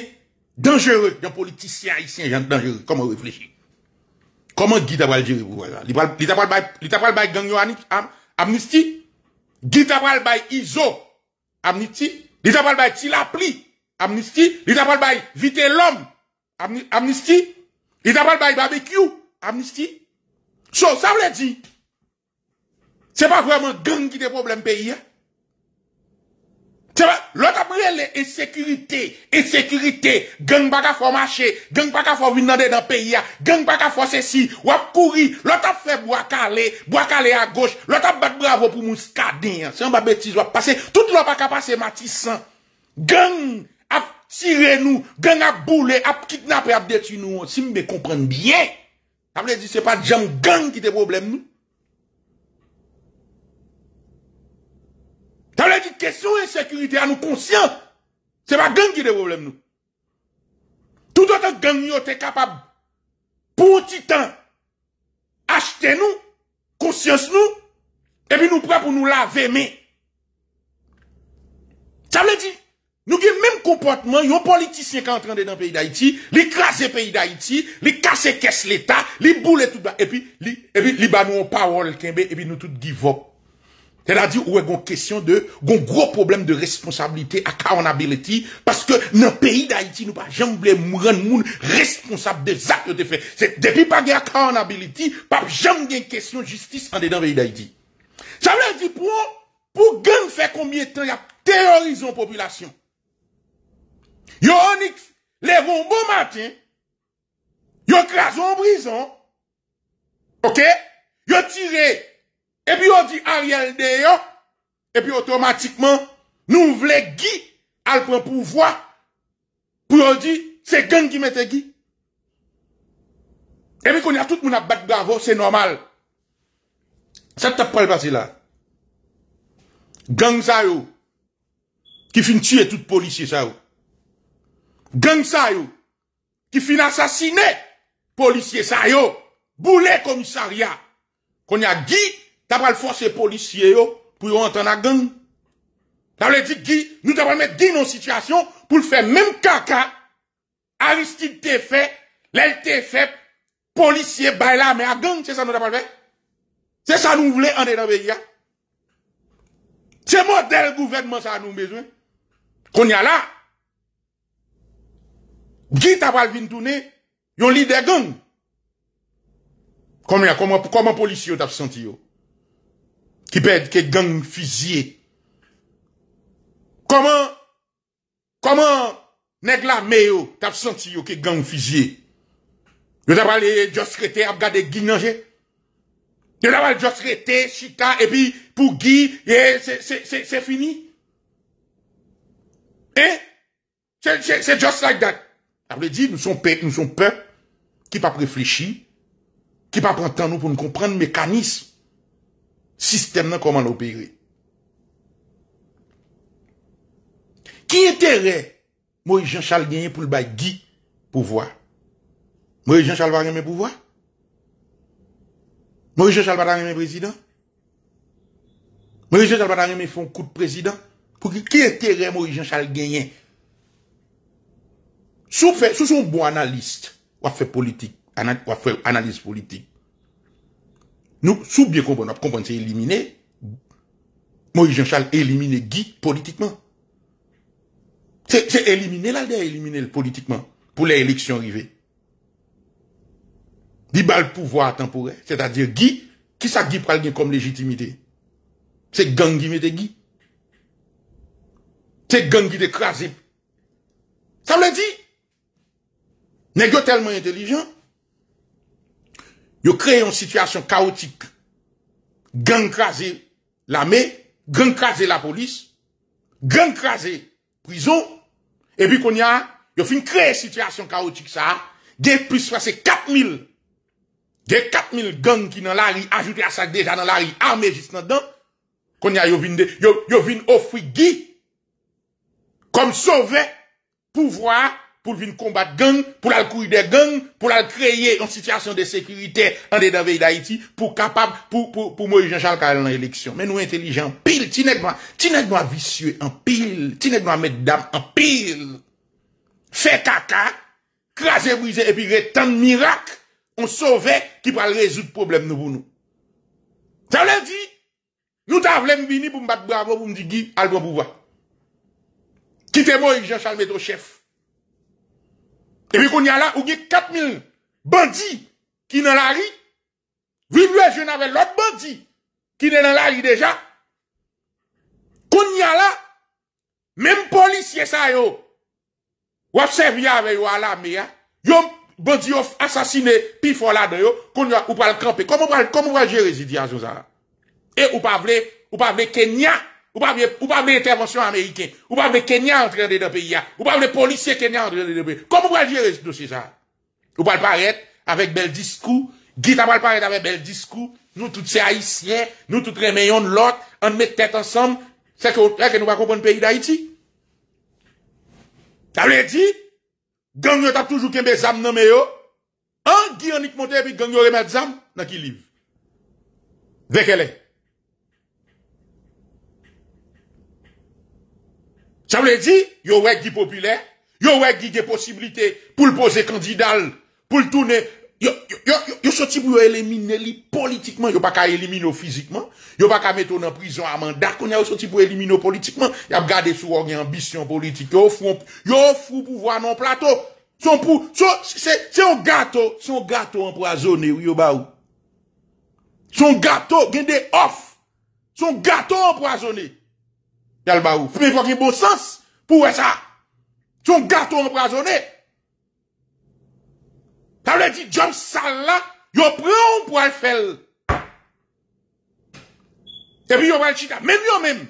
Dangereux, les politiciens haïtiens, j'en dangereux. Comment réfléchir Comment Guy Tabral gérer pour ça Il le bail gang amnistie Guy Tabral bail ISO amnistie Il a bail Tilapli amnistie Il le bail Vite l'homme amnistie Il le bail barbecue amnistie So, ça veut dire, c'est pas vraiment gang qui des problèmes pays. Hein? L'autre après, elle est insécurité, insécurité, gang baka qu'à marcher, gang pas qu'à dans le pays, gang pas qu'à ceci, ou à courir, l'autre a fait boire calé, bois calé à gauche, l'autre a battu bravo pour mouscadin, c'est un bêtise, ou à passer, tout l'autre pas qu'à passer matissant, gang a tiré nous, gang a boulé, a kidnappé, a détruit nous, si me comprenez bien, ça veut dire, c'est pas jam gang qui des problème nous. Ça veut dire que question sécurité, à nous conscients. C'est pas gang qui a des problèmes. Tout autre gang est capable, pour un petit temps, acheter nous, conscience nous, et puis nous prenons pour nous laver, mais. Ça veut dire, nous avons le même comportement, yon politiciens qui est en train de dans le pays d'Haïti, les le pays d'Haïti, les casser caisse l'État, les bouler tout, et puis, et puis, les nous en parole, et puis nous tout give up. C'est-à-dire, où est une question de, un gros problème de responsabilité, accountability, parce que dans le pays d'Haïti, nous pas jamais de monde responsable des actes de fait. C'est depuis pas a accountability, pas jamais une question de justice en dedans pays d'Haïti. Ça veut dire, pour, pour gang faire combien de temps, il y a terrorisé la population. Yo, a les un bon matin, yo crase en prison, ok? Yo tiré et puis on dit Ariel Deyo. Et puis automatiquement, nous voulons Guy à prendre pouvoir. Pour dire, c'est gang qui mette Guy. Et puis y a tout le monde à battre bravo, c'est normal. Ça t'a pas passé là. Gang ça yo. Qui finit tuer tout policier ça Gang ça yo. Qui finit assassiner policier ça yo. Boulet commissariat. Qu'on a Guy T'as pas le policier, policiers pour entendre la gang. T'as le dit Guy, nous t'as pas mettre Guy dans situation pour le faire même caca. Aristide t'es fait, l'aile t'es fait, policier bail là, mais à gang, c'est ça nous t'as pas fait. C'est ça nous voulons en dans le pays. C'est modèle gouvernement ça nous besoin. Qu'on y a là. Guy t'a pas le tourner, yon leader gang. Comment, comment, comment policier t'as senti yo? qui perdent que gang fusillé Comment, comment, nest la méo, t'as senti que gang fusillé? Yo t'as parlé, juste rete, ap gade guinanger? Yo t'as parlé, juste rete, chita, et puis, pour guille c'est, c'est, c'est, c'est fini? Hein? C'est, c'est, c'est just like that. Après, dit, nous sommes peuple, nous sommes peuple, qui pas réfléchi, qui pas prendre temps nous pour nous comprendre mécanisme. Sistem nan koman opere. Ki entere Mori Jean Charles genyen pou l'bay gi pouvoi? Mori Jean Charles va reme pouvoi? Mori Jean Charles va reme prezident? Mori Jean Charles va reme fon kou de prezident? Ki entere Mori Jean Charles genyen? Sou son bon analiste wafè politik, wafè analise politik. Nous, sous bien qu'on va comprenons, c'est éliminer Moïse Jean-Charles, éliminer Guy politiquement. C'est éliminer là, éliminer politiquement pour les élections arrivées. Dit le pouvoir temporaire, c'est-à-dire Guy, qui ça Guy quelqu'un comme légitimité C'est gang qui mette Guy. C'est gang qui écrasé. Ça veut dire, n'est tellement intelligent, Yo ont créé une situation chaotique. Gang crasé l'armée, gang crasé la police, gang crasé prison. Et puis qu'on y a, ils ont de créer une situation chaotique ça. Des plus passé 4000. Des 4000 gangs qui dans la rue, ajoutés à ça déjà dans la rue, armés juste dedans. Qu'on y a, ils ont offrir Guy comme sauver pouvoir pour venir combattre gang, pour aller courir des gangs, pour aller créer une situation de sécurité en dedans pays d'Haïti, pour capable, pour, pour, pour moi, Jean-Charles dans l'élection. Mais nous intelligents, pile, n'es pas vicieux, en pile, mettre dame en pile. Fait caca, craser, briser, et puis tant de miracles on sauvait qui va résoudre problème nous pour nous. Ça veut dire, nous t'avons venir pour me battre bravo, pour me dire, Guy, al bon pouvoir. Quittez-moi, Jean-Charles, ton chef. Et puis qu'on y a là, où il y a 4000 bandits qui dans la rue, vivent le jeune avec l'autre bandit qui est dans la rue déjà. Qu'on y a là, même policiers ça yo, ou servi avec yo à l'armée, hein. yo bandit yo assassiné, puis fort là dedans qu'on y a ou pas le camper. Comment on va gérer situation ça? Et ou pas vle, ou pas vle Kenya, ou pas ou intervention américaine, ou pas de Kenya entre dans le pays, hein. ou pas de policiers Kenya entre dans le pays. Comment vous allez gérer ce dossier ça Ou pas le avec bel discours, Guy pas paraître avec bel discours, nous tous ces haïtiens, nous tous de l'autre, on met tête ensemble, c'est que, que nous va comprendre le pays d'Haïti. vous avez dit gang yo t'a toujours qu'un zam nan me yo, En hein? Guy Yannick puis gang yo remet zam dans qui livre. est? Ça veut dire, il y qui populaire, il y qui des possibilités pour le poser candidat, pour le tourner. Yo sorti pour éliminer li politiquement, yo pas qu'à éliminer physiquement, yo pas qu'à mettre en prison à mandat, qu'on a sorti pour éliminer politiquement, y a gardé sous ambition politique, yo fou, yo fou pouvoir non plateau, son pou, c'est un gâteau, c'est un gâteau empoisonné, ou yo baou. Son gâteau, gen des off, son gâteau empoisonné. Mais il faut qu'il y bon sens pour ça. Ton gâteau empoisonné. T'as le dit, John Salla, yon prend pour le faire. Et puis yon prend le chita. Même lui même.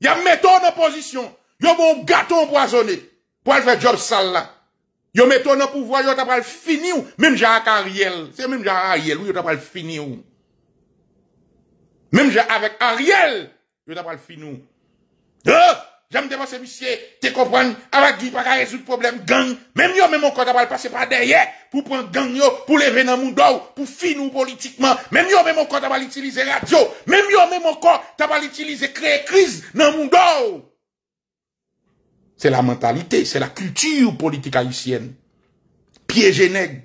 Il a mettons en opposition. un bon gâteau empoisonné. Pour le faire job Salla. a mettons en pouvoir, Il a pas le fini Même Jacques Ariel. C'est même Jacques Ariel il yon a pas le fini Même avec Ariel, Il a pas le fini J'aime dépasser monsieur, tu comprends, avec qui pas résoudre problème gang, même yo, même encore pas passer par derrière, pour prendre gang yo, pour lever dans mon dos, pour finir politiquement, même yo, même encore pas utilisé radio, même yo, même encore pas utilisé créer crise dans mon dos. C'est la mentalité, c'est la culture politique haïtienne. Piéger nègre.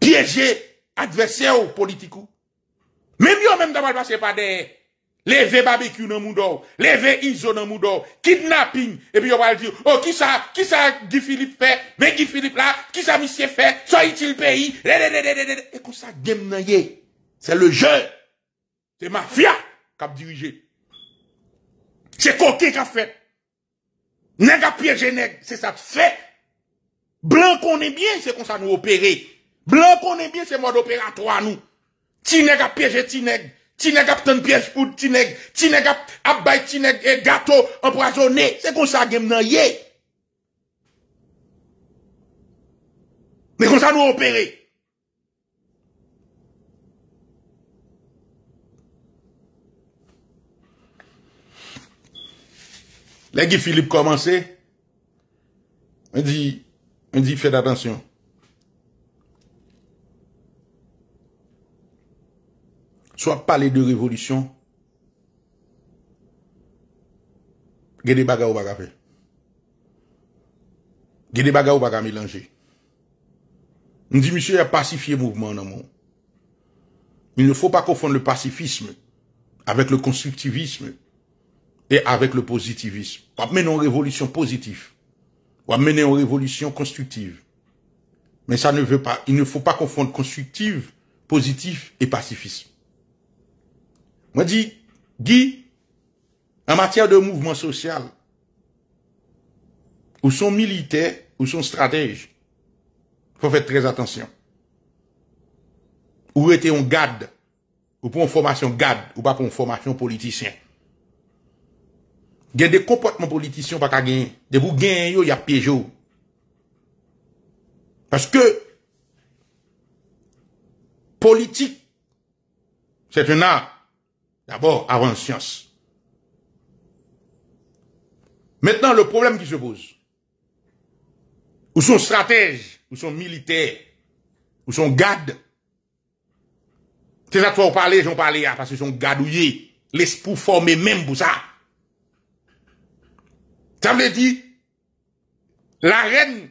Piéger adversaire politique. Même yo, même pas passé par derrière. Leve barbecue dans Moudor, leve Iso dans Moudor, kidnapping, et puis on va dire, oh, qui ça, qui ça Guy Philippe fait, mais Guy Philippe là, qui ça monsieur fait, soit il pays, et comme ça, game C'est le jeu. C'est mafia qui a dirigé. C'est coquet qui a fait. Nèg a piégé c'est ça qui fait. Blanc qu'on est bien, c'est comme ça nous opérer. Blanc qu'on est bien, c'est mode opératoire nous. Ti nèg a piégé ti nèg. Ti neg ap tan piye chpout, ti neg ap bay, ti neg e gato, emprazo ne, se kon sa gem nan ye. Me kon sa nou opere. Le gifilip komanse, en di, en di fè d'atansyon. Soit parler de révolution. Il y ou baga fè. Gè baga ou dit, monsieur, il y a pacifié mouvement non Il ne faut pas confondre le pacifisme avec le constructivisme et avec le positivisme. On va mener une révolution positive. On va mener une révolution constructive. Mais ça ne veut pas, il ne faut pas confondre constructive, positif et pacifisme. Moi dis, Guy, en matière de mouvement social, ou son militaire, ou sont stratèges, faut faire très attention. Ou était un garde, ou pour une formation garde, ou pas pour une formation politicien. Il des comportements politiciens pas qu'à gagner. De vous gagner, il y a Parce que politique, c'est un art. D'abord, avant science. Maintenant, le problème qui se pose. Où sont stratèges, Où sont militaires, Où sont gardes. C'est ça qu'on parle, j'en parle parce qu'ils sont gadouillés. l'espoir formé former même pour ça. Ça veut dire, la reine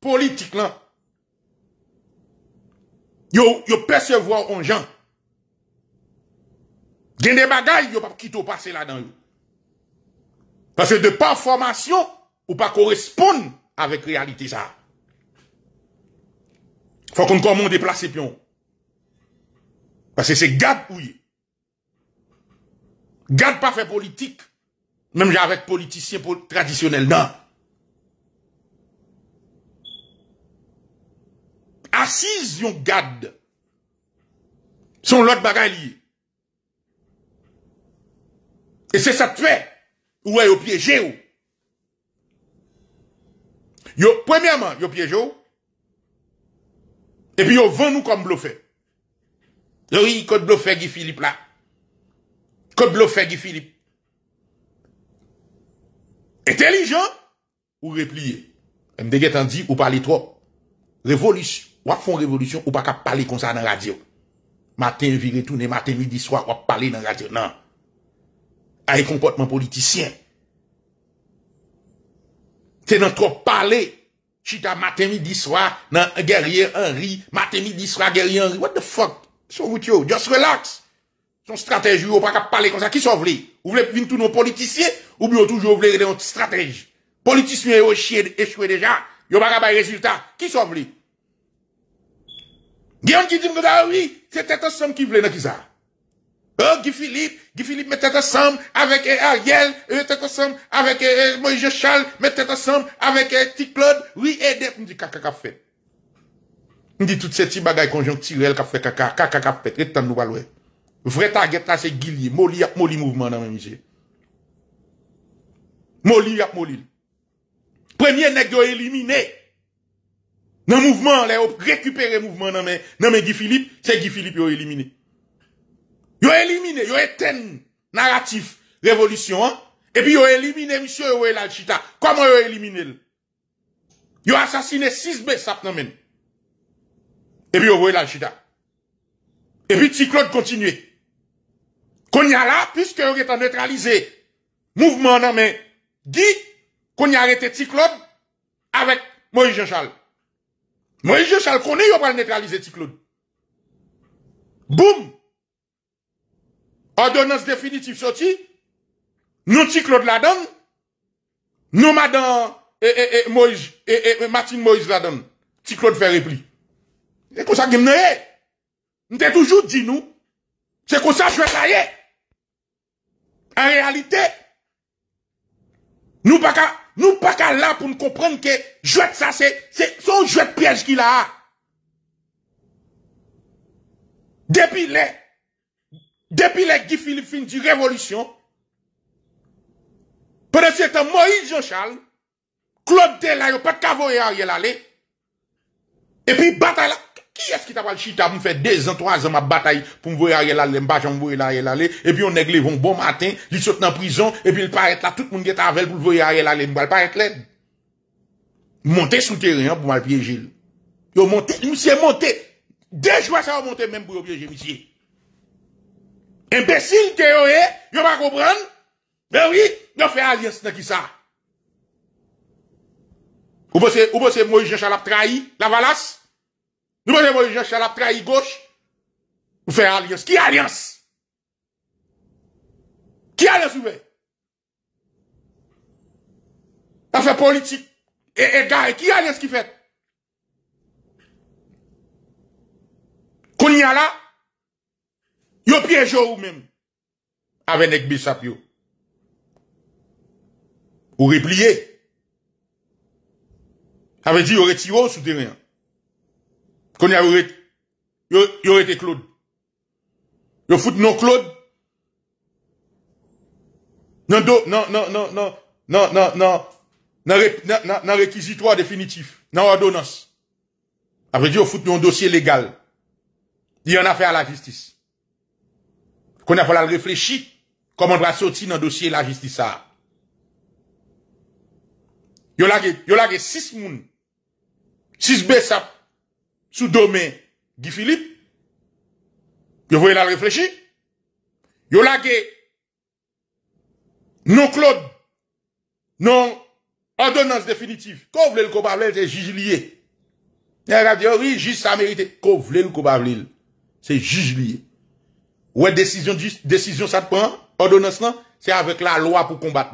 politique là, yo, yo percevoir en gens. J'ai des bagages, qui pas quitter au passé là-dedans. Parce que de pas formation, ou pas correspondre avec réalité Il Faut qu'on commence à déplacer Parce que c'est garde ou y Garde pas fait politique. Même avec politicien traditionnel, non. Assise yon garde. Son l'autre bagaille lié. Et c'est ça que fais Ou est-ce piégé ou? Yo, premièrement, yo piégé Et puis au vend nous comme bluffé. Oui, code bluffé Guy Philippe là. Code bluffé Guy Philippe. Intelligent ou replié? M'dégué t'en dit ou parler trop. Révolution. Ou à fond révolution ou pas parler comme ça dans la radio. Matin, viré, tourner, matin, midi, soir, ou à parler dans la radio. Non à un comportement politicien. C'est notre tu Chita matin, midi, soir, un guerrier Henry, matin, midi, soir, guerrier Henry. What the fuck? So with you? Just relax. Son stratégie, ou pas qu'à parler comme ça. Qui s'en voulait? vous voulez venir tous nos politiciens? Ou bien toujours voulez une stratégie? Politiciens, ont échoué déjà. Yo pas qu'à résultat. Qui s'en voulait? Guillaume qui dit que oui, c'était un somme qui voulait dans qui ça? Oh, Guy Philippe, Guy Philippe mettait ensemble avec euh, Ariel, était euh, ensemble avec Moïse Charles, mettait ensemble avec Claude, oui, et des... me caca, caca, fait. dit, toutes ces petits bagailles conjoncturelles, qu'a fait, caca, caca, caca, fait, et tant nous valouer. Vrai target là, c'est Guilly, Moli, Moli mouvement, dans même, monsieur. Moli, Moli. Premier nègre éliminé. Dans le mouvement, là, récupérer mouvement, dans mais, non, mais Guy Philippe, c'est Guy Philippe, a éliminé. Yo éliminé, yo éteint narratif révolution, hein. et puis yo éliminé monsieur yo el l'alchita. Comment yo éliminé? Yo assassiné 6 ça nan men. Et puis yo el l'alchita. Et puis Ticlode continue. Qu'on y a là, puisque yo est neutralisé mouvement nan mais dit qu'on y a arrêté Ticlode avec Moïse Jean-Charles. Moïse Jean-Charles connaît yo pas neutraliser Ticlode. Boum! Ordonnance définitive sortie. Nous, Claude la donne. Nous, madame, et, et, et, Moïse, et, et, Martin Moïse la donne. Claude fait réplique. C'est comme ça que nous avons toujours dit nous. C'est comme ça que je vais tailler. En réalité, nous pas qu'à, nous pas là pour nous comprendre que jouet ça c'est, c'est son de piège qu'il a. Depuis là, depuis les Guy Philippines du Révolution, pendant ce temps, Moïse Jean-Charles, Claude a pas de Ariel aller. Et puis, bataille Qui est-ce qui t'a le chita pour me faire deux ans, trois ans ma bataille pour me voir Ariel aller, m'bach, me voir y aller, et puis on nègre bon bon matin, il saute en prison, et puis il paraît là, tout le monde est avec pour voir Ariel aller, pas être l'aide. Monter souterrain pour mal piéger. Yo monter, monsieur monter. Deux jours ça va monté, même pour piéger, monsieur. Imbécile que yo est, yo pas comprendre. Mais ben oui, yo fait alliance dans qui ça. Ou pensez, ou pensez Moïse Jean Chalap trahi la valasse? vous pensez Moïse Jean a trahi gauche? Vous faites alliance? Qui alliance? Qui alliance ou fait? La fait politique. Et, et qui alliance qui fait? Qu'on là? Yo piège ou même. Avec nek bisap yo. Ou replié. Avec dit yo retiré souterrain. Qu'on y a yo, yo été Claude. Yo fout non Claude. Non, non, non, non, non, non, non, non, définitif non ordonnance nan ordonans. dit au foot, foute un dossier y Di en affaire à la justice qu'on a fallu réfléchir comment on va sortir dans le dossier la justice ça. Yo a yo la six moun. 6 besap sous domaine Guy Philippe. Yo voyez la réfléchir. Yo non Claude non ordonnance définitive. Qu'on voulait le coupable c'est juge lié. y a oui, juste ça mérite. Qu'on voulait le coupable c'est juge Ouais, décision, décision ça te prend, ordonnance là, c'est avec la loi pour combattre.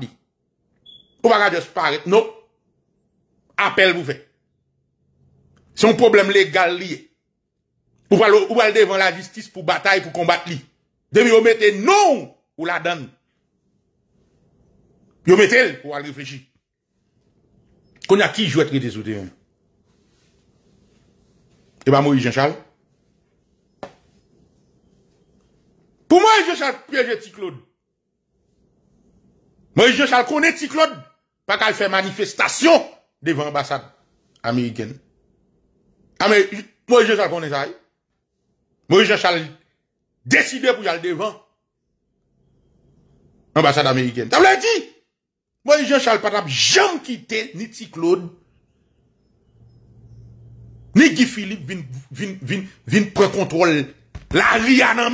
Ou pas juste paraître, non. Appel vous fait. C'est un problème légal lié. Ou pas aller devant la justice pour bataille, pour combattre lui. Depuis vous mettez non, pour la donne. Vous mettez pour aller réfléchir. Qu'on a qui joue à traiter sous Et moi, Maurice Jean-Charles. Pour moi, je charles piège T-Claude. Moi, je charles connaît Claude, Pas qu'elle fait manifestation devant l'ambassade américaine. Ah, mais, moi, je charles connaît ça. Hein. Moi, je charles décider pour y aller devant l'ambassade américaine. T'as dit? Moi, jean pas Patap jamais quitter ni T-Claude Ni Guy Philippe vin, vin, vin, vin prendre contrôle. La ria en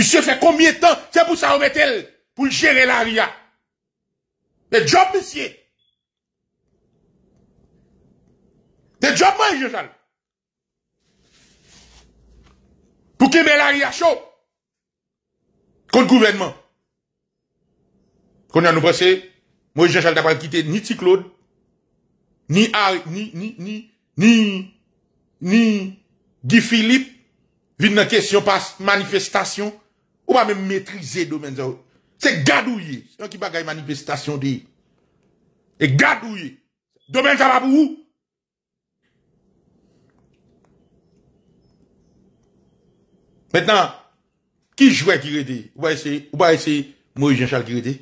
Monsieur fait combien de temps C'est pour ça on met elle pour gérer l'aria. Le job, monsieur. Le job, Jean-Charles. Pour qu'il met l'aria chaud. Contre gouvernement. Qu'on a nous passé, moi, Jean-Charles n'a pas quitté ni t ni, ni, ni, ni, ni, ni Guy Philippe, vient dans question par manifestation, ou pas même maîtriser domaine C'est gadouillé. C'est un qui bagaille manifestation de. Et gadouille Domaine ça va pour vous. Maintenant, qui jouait qui était Ou pas essayer, ou pas essayer Moïse Jean-Charles qui Mais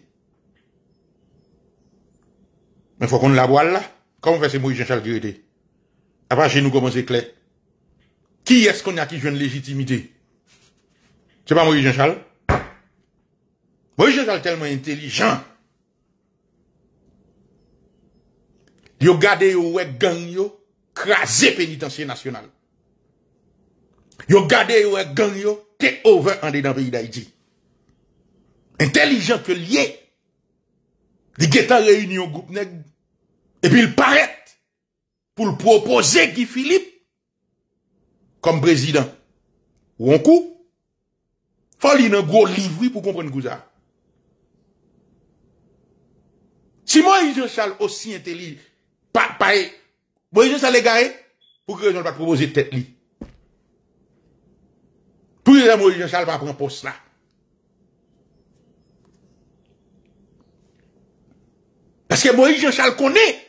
Mais faut qu'on la voile là. Comment fait c'est Moïse Jean-Charles qui Après chez nous commencer clair. Qui est-ce qu'on a qui joue une légitimité c'est pas moi, Jean-Charles Moi, Jean-Charles tellement intelligent. Yo gardé yo ouais gang yo, crasé pénitencier national. Yo gardé yo ouais gang yo, over en dedans pays d'Haïti. Intelligent que lié. Il est en réunion groupe nèg. Et puis il paraît pour le proposer Guy Philippe comme président. Ou faut lire un gros livre pour comprendre tout ça. Si Moïse Jean-Charles aussi intelligent, pas, pas, Moïse Jean-Charles pourquoi eh. pour que raison pas proposer tête li. Pour que Moïse Jean-Charles pas prendre poste là. Parce que Moïse Jean-Charles connaît.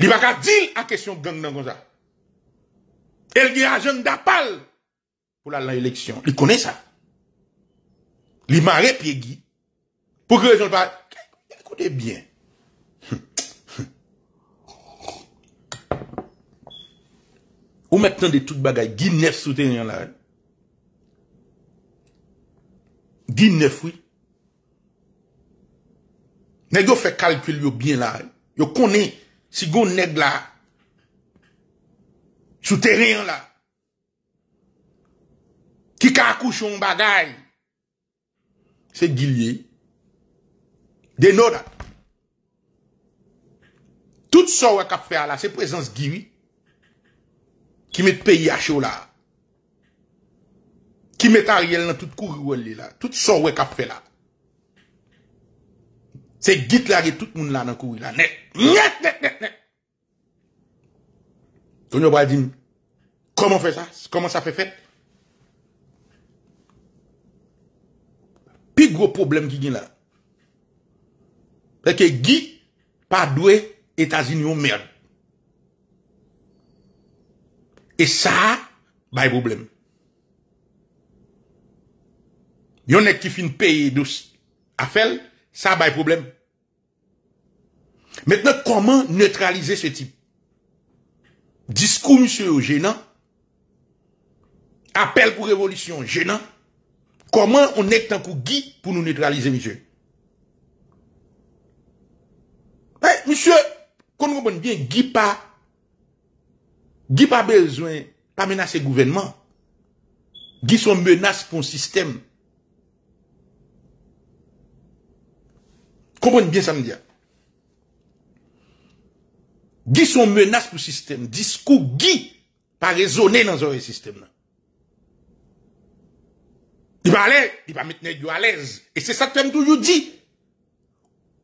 Il va qu'à dire à question gang dans comme ça. Elle dit agenda Dapal. Ou la lan l'eleksyon, li kone sa Li mare piye gi Pouke rezon pa Ekote bien Ou mekten de tout bagay Gi nef souten yon la Gi nef wou Nèk yo fè kalpil yo bien la Yo kone si go nèk la Souterien la Ki kakou chou m bagay. Se gilye. De nou dat. Tout sorwe kap fe ala. Se prezans gili. Ki met peyi a chou la. Ki met a riel nan tout kou yi wè li la. Tout sorwe kap fe la. Se git la ge tout moun la nan kou yi la. Net. Net. Net. Ton yo bal din. Koman fe sa? Koman sa fe fet? plus gros problème qui vient là. Parce que Guy, pas doué, États-Unis, merde. Et ça, il y a problème. en a qui fin payer douce à ça, il y a problème. Maintenant, comment neutraliser ce type? Discours, monsieur, gênant. Appel pour révolution, gênant. Comment on est tant coup Guy pour nous neutraliser, monsieur eh, Monsieur, qu'on comprenne bien, Guy pas, Guy pas besoin, pas menacer le gouvernement. Guy sont menaces pour le système. Comprenez bien ça me dit. Guy sont menaces pour le système. Discours Guy pas raisonner dans un système. I pa ale, i pa mettene yo alez. E se saten tou yu di.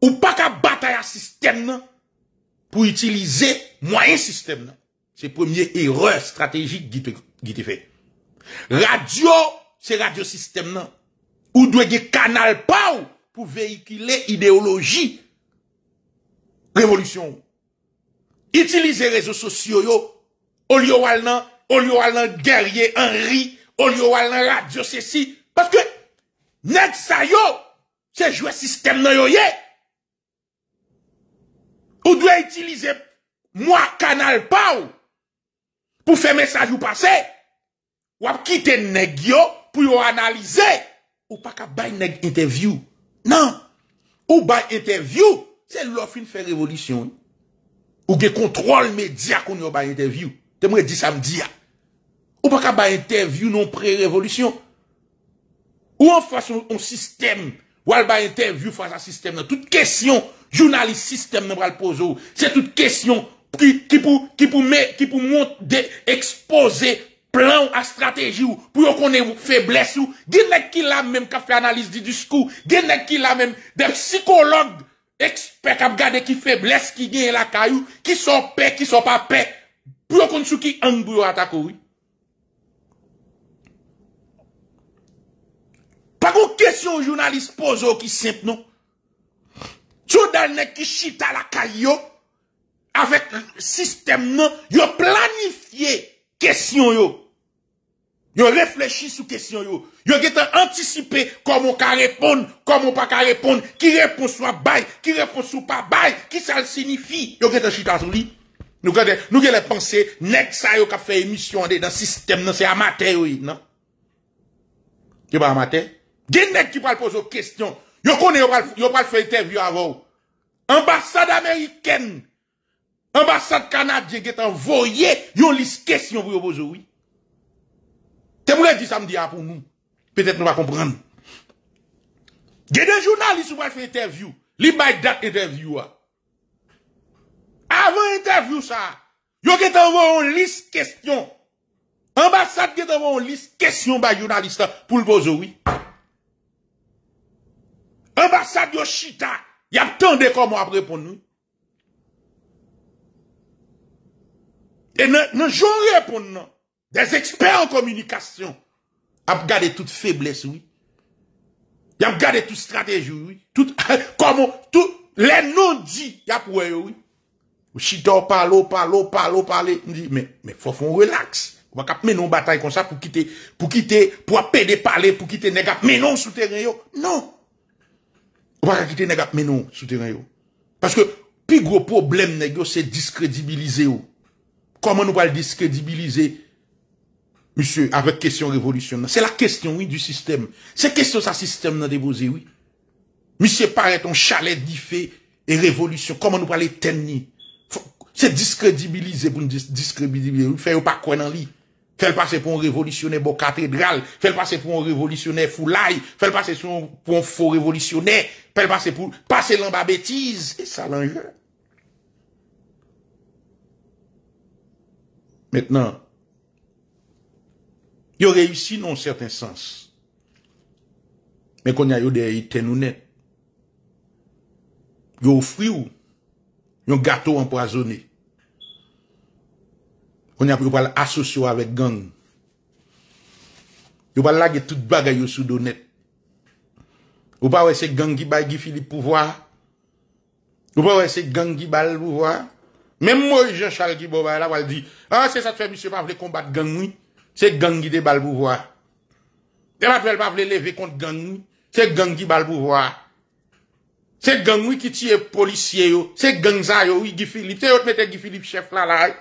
Ou pa ka bataya sistem nan pou itilize mwayen sistem nan. Se premier erreur strategik gitife. Radio, se radio sistem nan. Ou dwege kanal pa ou pou veikile ideologi revolutyon. Itilize rezo sosyo yo. Oliyo wal nan, oliyo wal nan gerye anri, oliyo wal nan radio se si. Paske, neg sa yo, se jwe sistem nan yo ye. Ou dwe itilize mwa kanal pa ou, pou fe mesaj ou pase. Ou ap kite neg yo pou yo analize. Ou pa ka bay neg interview. Nan. Ou bay interview. Se l'ofin fè revolution. Ou ge kontrol media kon yo bay interview. Te mwe di samdia. Ou pa ka bay interview non pre-revolution. Ou an fason ou sistem, ou al ba interview fason a sistem nan, tout kesyon, jounalist sistem nan bral pozo ou, se tout kesyon ki pou mwonde ekspose plan a strateji ou, pou yo konen febles ou, genen ki la menm ka fe analis di diskou, genen ki la menm de psikolog, ekspek ap gade ki febles ki genen la kayou, ki son pe, ki son pa pe, pou yo konen sou ki an bou yo atakou ou. Pas qu'on question journaliste pose qui simple, non? Tout d'un qui chita la caillou, avec système, non, yo planifié question, yo. Yo réfléchi sur question, yo. Yo anticipé comment on peut répondre, comment on peut pas répondre, qui répond soit bail, qui répond soit pas bail, qui ça signifie. Yo geta chita sur à Nous gade, nous gade penser, nek ça yo ka fait émission dans le système, non, c'est amateur, oui, non? Yo pas amateur? Gen nek qui pral poser Vous Yo konen yo pral faire interview avant Ambassade américaine, ambassade canadienne qui est envoyé, yon liste questions pour poser oui. ça me dit samedi à pour nous. Peut-être nous va comprendre. Il y des journalistes qui vont faire interview. Li by date interview. Avant interview ça, yo qui envoyé une liste questions Ambassade qui envoyé une liste question par journaliste pour le poser oui. Ambassade yo chita, y ap tende komo ap repon nou. E nan joun repon nan, des eksper en komunikasyon, ap gade tout febles ou. Y ap gade tout stratejou ou, tout, komo, tout, lè nou di, y ap wè yo ou. Ou chita ou palo, palo, palo, pale, nou di, men, men, fofon, relax. Kwa kap men nou batay kon sa pou kite, pou kite, pou ap pede pale, pou kite negap, men nou sou teren yo, non. Ou pa kakite negat menon sou teren yo. Paske pi gro problem negyo se diskredibilize yo. Koman nou pal diskredibilize? Monsie, avet kesyon revolutyon nan. Se la kesyon wien du sistem. Se kesyon sa sistem nan devose wien. Monsie, pare ton chalet di fe e revolutyon. Koman nou pal eten ni? Se diskredibilize pou nou diskredibilize wien. Fe yo pa kwen nan li? fèl pasè pou an revolisyonè bo katedral, fèl pasè pou an revolisyonè fou laï, fèl pasè pou an fò revolisyonè, fèl pasè pou an pasè lan ba bètiz, e sa lan jè. Mètnen, yo reyoussi nou an sèrtèn sens, men kon ya yo deyè itenounè, yo ou fri ou, yo gato emprazounè, On y api ah, yo pal asosyo avek gang. Yo pal lage tout bagay yo sou donet. Yo pal we se gangi bay gifili pouvwa. Yo pal we se gangi bal pouvwa. Mem mo yon chal gifili pouvwa. La val di, ah se sa te fe misyo pa vle kombat gangi. Se gangi de bal pouvwa. E la pelle pa vle leve kont gangi. Se gangi bal pouvwa. Se gangi ki tiye policye yo. Se gangza yo yi gifili. Se yo te mette gifili chef la lai.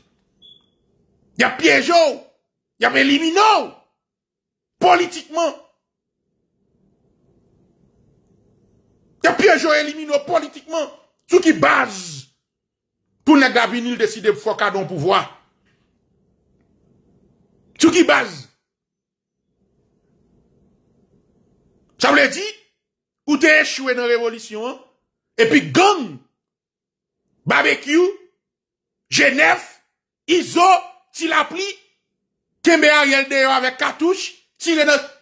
Il y a piégé, il y a éliminé politiquement. Il y a piégé, éliminé politiquement. Tout qui base pour les gars décider de faire le pouvoir. Tout qui base. Ça veut dire, ou t'es échoué dans la révolution, hein? et puis gang, barbecue, Genève, ISO, si la pli, kembe Ariel avec cartouche tire katouche,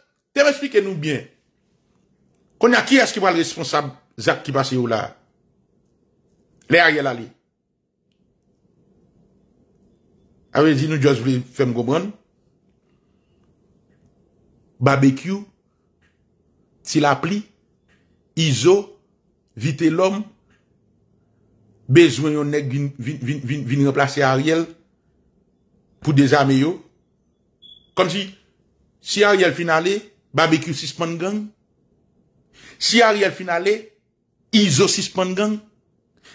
Te le nous bien. Qu'on y a bien. est-ce qui va le responsable zak qui passe ou là. Le Ariel ali. dit nous nou jos faire fem barbecue, si la pli, ISO vite l'homme. Besoin yon nek vin, vin, vin, vin remplacer pour des yo. Comme si, si Ariel Finale, barbecue suspend gang. Si Ariel Finale, ISO suspend gang.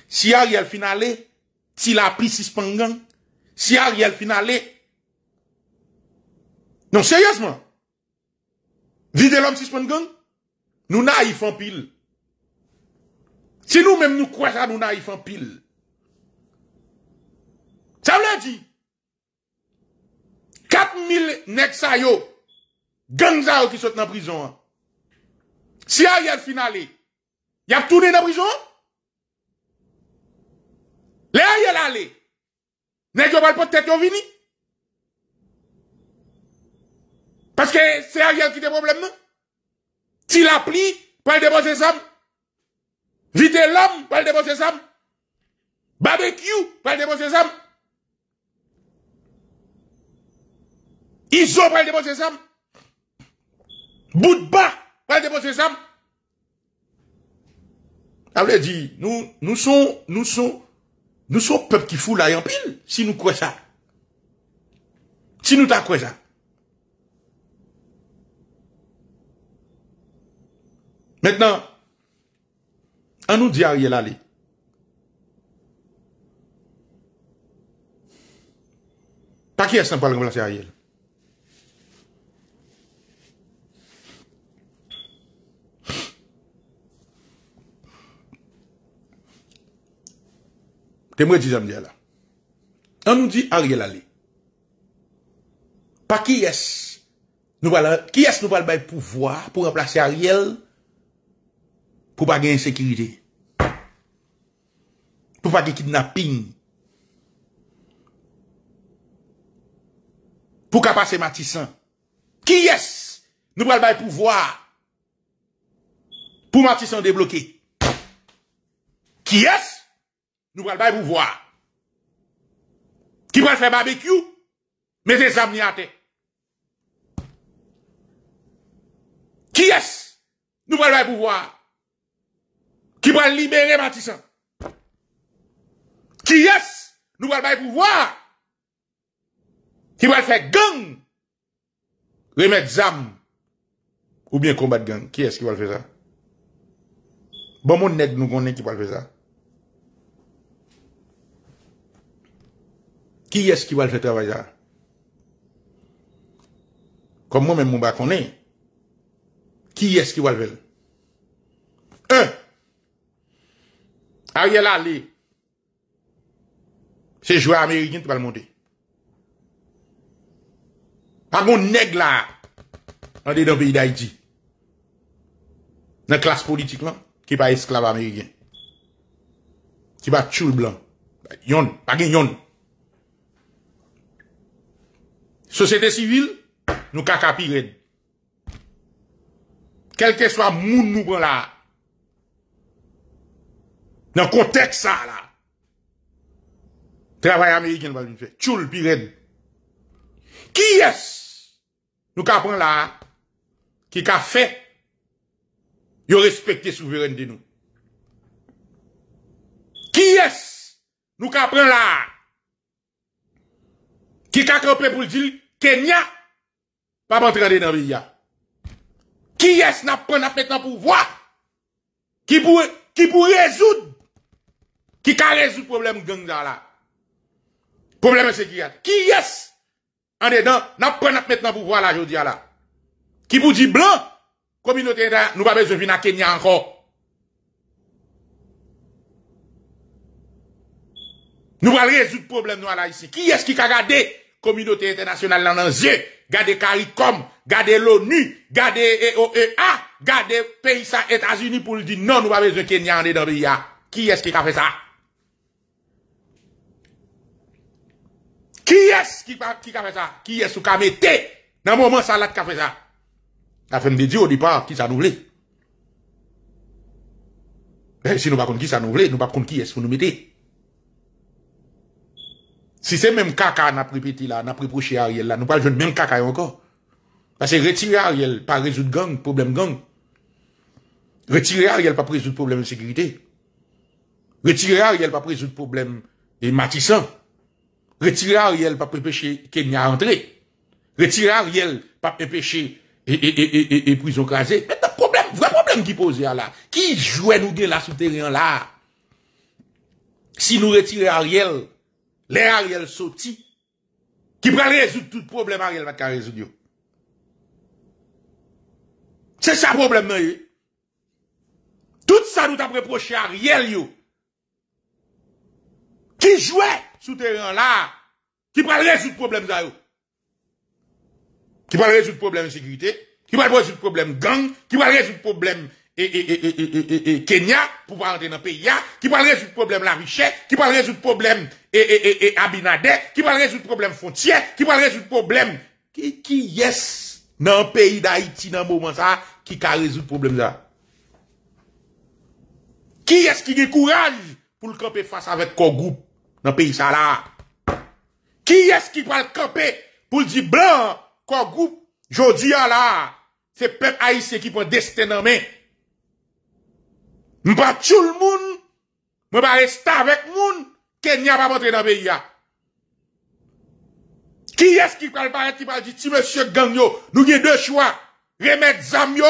Si Ariel finalé, Tilapi suspend gang. Si Ariel Finale, Non, sérieusement. Vide l'homme suspend gang. Nous naïfs en pile. Si nous-mêmes nous croyons ça, nous naïfs en pile. Ça veut dire, 4000 necks sa yo, gang sa yo hein. Si sot prison Si a finale, yap prison? Le a yel allé nek yo pas pot être yo vini? Parce que c'est Ariel qui te problème, problème. Si la pli, pal debose sam. Vite l'homme pal déposer ça. Barbecue, pal déposer ça. Iso pral debo se zam. Bout ba pral debo se zam. Avle di, nou son nou son nou son pep ki foule a yon pil si nou kwe sa. Si nou ta kwe sa. Mètnen, an nou di a riyel a li. Pa ki esen pral konpilansi a riyel? On nous dit Ariel allé. Pas qui est nous voilà? qui est nous le pouvoir pour remplacer Ariel pour pas gagner sécurité. Pour pas gagner kidnapping. Pour qu'à passer Matissan. Qui est nous le pouvoir pour Matissan débloquer. Qui est nous va le pouvoir. Qui va faire barbecue, Mais c'est à terre. Qui est-ce nous va le pouvoir? Qui va libérer Matissan? Qui est-ce nous va le pouvoir? Qui va faire gang? Remettre zam ou bien combattre gang. Qui est-ce qui va le faire ça? Bon, mon nègre nous connaît qui va le faire ça. ki y eski wal vel travajal? Kom moun men moun bak konen, ki y eski wal vel? Un, a yela li, se jwa Amerigyan te bal monte. Pa goun neg la, an dey dan vey da iti, nan klas politik lan, ki pa esklaba Amerigyan. Ki pa tchou l blan. Yon, pa gen yon, Société civile, nous cacapirède. Quel que soit le monde nous prend là. Dans le contexte ça là. Travail américain va nous faire. Tchoul pire. Qui est-ce? Nous prend là. Qui a fait? Yo souverain souveraineté nous. Qui est-ce? Nous prend là. Qui a campé pour dire Kenya, pas rentrer dans le pays. Qui est-ce n'a pas maintenant pouvoir? Qui pour, qui pour résoudre? Qui peut résoudre le problème gang là? Problème sécurité. Qui est-ce? En dedans, n'a pas maintenant pouvoir là, je dis là. Qui pour dire blanc? Communauté, nous pas besoin de venir à Kenya encore. Nous allons résoudre le problème nous là ici. Qui est-ce qui a gardé communauté internationale les yeux, gade CARICOM, garder l'ONU, garder EOEA, garder pays sa Etats-Unis pour lui dire non nou besoin de Kenya le de est-ce qui qui fait ça Qui est-ce qui qui a fait ça Qui est-ce qui a ka Dans nan moment moment ça a fait ça La femme de Dieu, au départ, qui ça nous voulait? Ben, si nous ne pas qui ça nous voulait, nous ne pas qui est-ce que nous mettez. Si c'est même caca n'a pas, là, n'a pris Ariel là, nous pas le même caca encore. Parce que retirer Ariel pas résoudre gang, problème gang. Retirer Ariel pas résoudre problème de sécurité. Retirer Ariel pas résoudre problème et matissant. Retirer Ariel pas empêcher Kenya rentrer. Retirer Ariel pas empêcher et, et, et, et, et prison crasée. Mais t'as problème, vrai problème qui pose là, qui jouait nous là sous terre là. Si nous retirer Ariel, les Ariel sorti, qui va résoudre tout problème Ariel va résoudre. C'est ça le problème, Tout ça nous t'a reproché Ariel, Qui jouait sous terrain là, qui va résoudre problème, ça, Qui va résoudre problème de sécurité, qui va résoudre problème gang, qui va résoudre problème kenya pou pa rente nan pe ya ki pa l rezout problem la riche ki pa l rezout problem e abinade ki pa l rezout problem fontye ki pa l rezout problem ki yes nan peyi da iti nan mouman sa ki ka rezout problem za ki yes ki ge kouraj pou l kampe fasa vet kogoup nan peyi sa la ki yes ki pa l kampe pou l di blan kogoup jodi ya la se pek aise ki pa deste nan men M'pa tchou le monde. M'pa rester avec le monde. Kenya pas montrer dans le pays. Qui est-ce qui peut parler, qui parle dit, si monsieur Gagnon, nous avons deux choix. Remettre zam yo,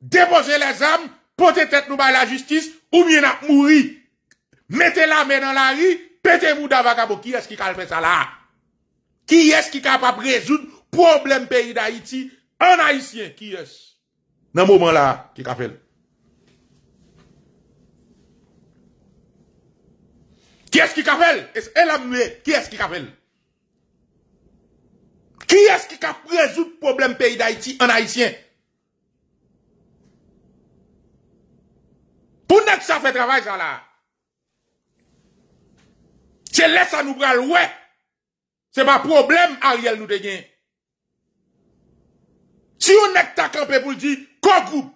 déposer les armes, porter tête nous ba la justice, ou bien mourir. Mettez la main dans la rue, pétez vous d'avocabo. Qui est-ce qui peut faire ça là? Qui est-ce qui est capable de résoudre le problème pays d'Haïti en haïtien? Qui est-ce? Dans le moment là, qui est Qui est-ce qui capelle Elle a mué. Qui est-ce qui capelle Qui est-ce qui cap résoudre le problème pays d'Haïti en haïtien Pour que ça fait travail ça là. C'est laisse à nous pral ouais. C'est pas problème Ariel nous te Si on est ta campé pour dire qu'on groupe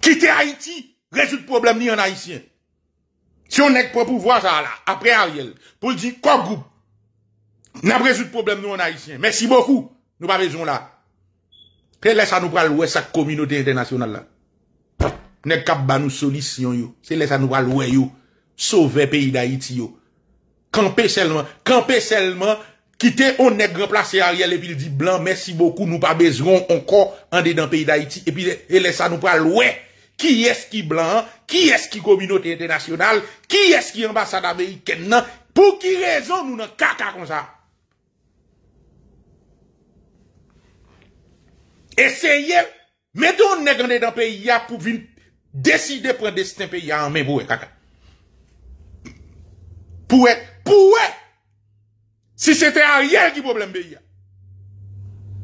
quitter Haïti résout le problème ni en haïtien. Si on est pour pouvoir ça ah là, après Ariel, pour dire quoi groupe, n'a pas résolu le problème nous en haïtiens. Merci beaucoup, nous pas besoin là. Et laisse nous parler de sa communauté internationale là. N'est cap ba nous solution yo. C'est laisse à nous parler de yo. Sauver pays d'Haïti yo. Camper seulement, camper seulement, quitter on est remplacé Ariel et puis il dit blanc, merci beaucoup, nous pas besoin encore dans le pays d'Haïti et puis et nous parler ouais. Qui est-ce qui blanc? Qui est-ce qui communauté internationale? Qui est-ce qui ambassade américaine? Pour qui raison nous n'en caca comme ça? Essayez, mettons nous dans le pays pour décider de prendre destin pays en main pour caca. Pour pour si c'était Ariel qui problème pays.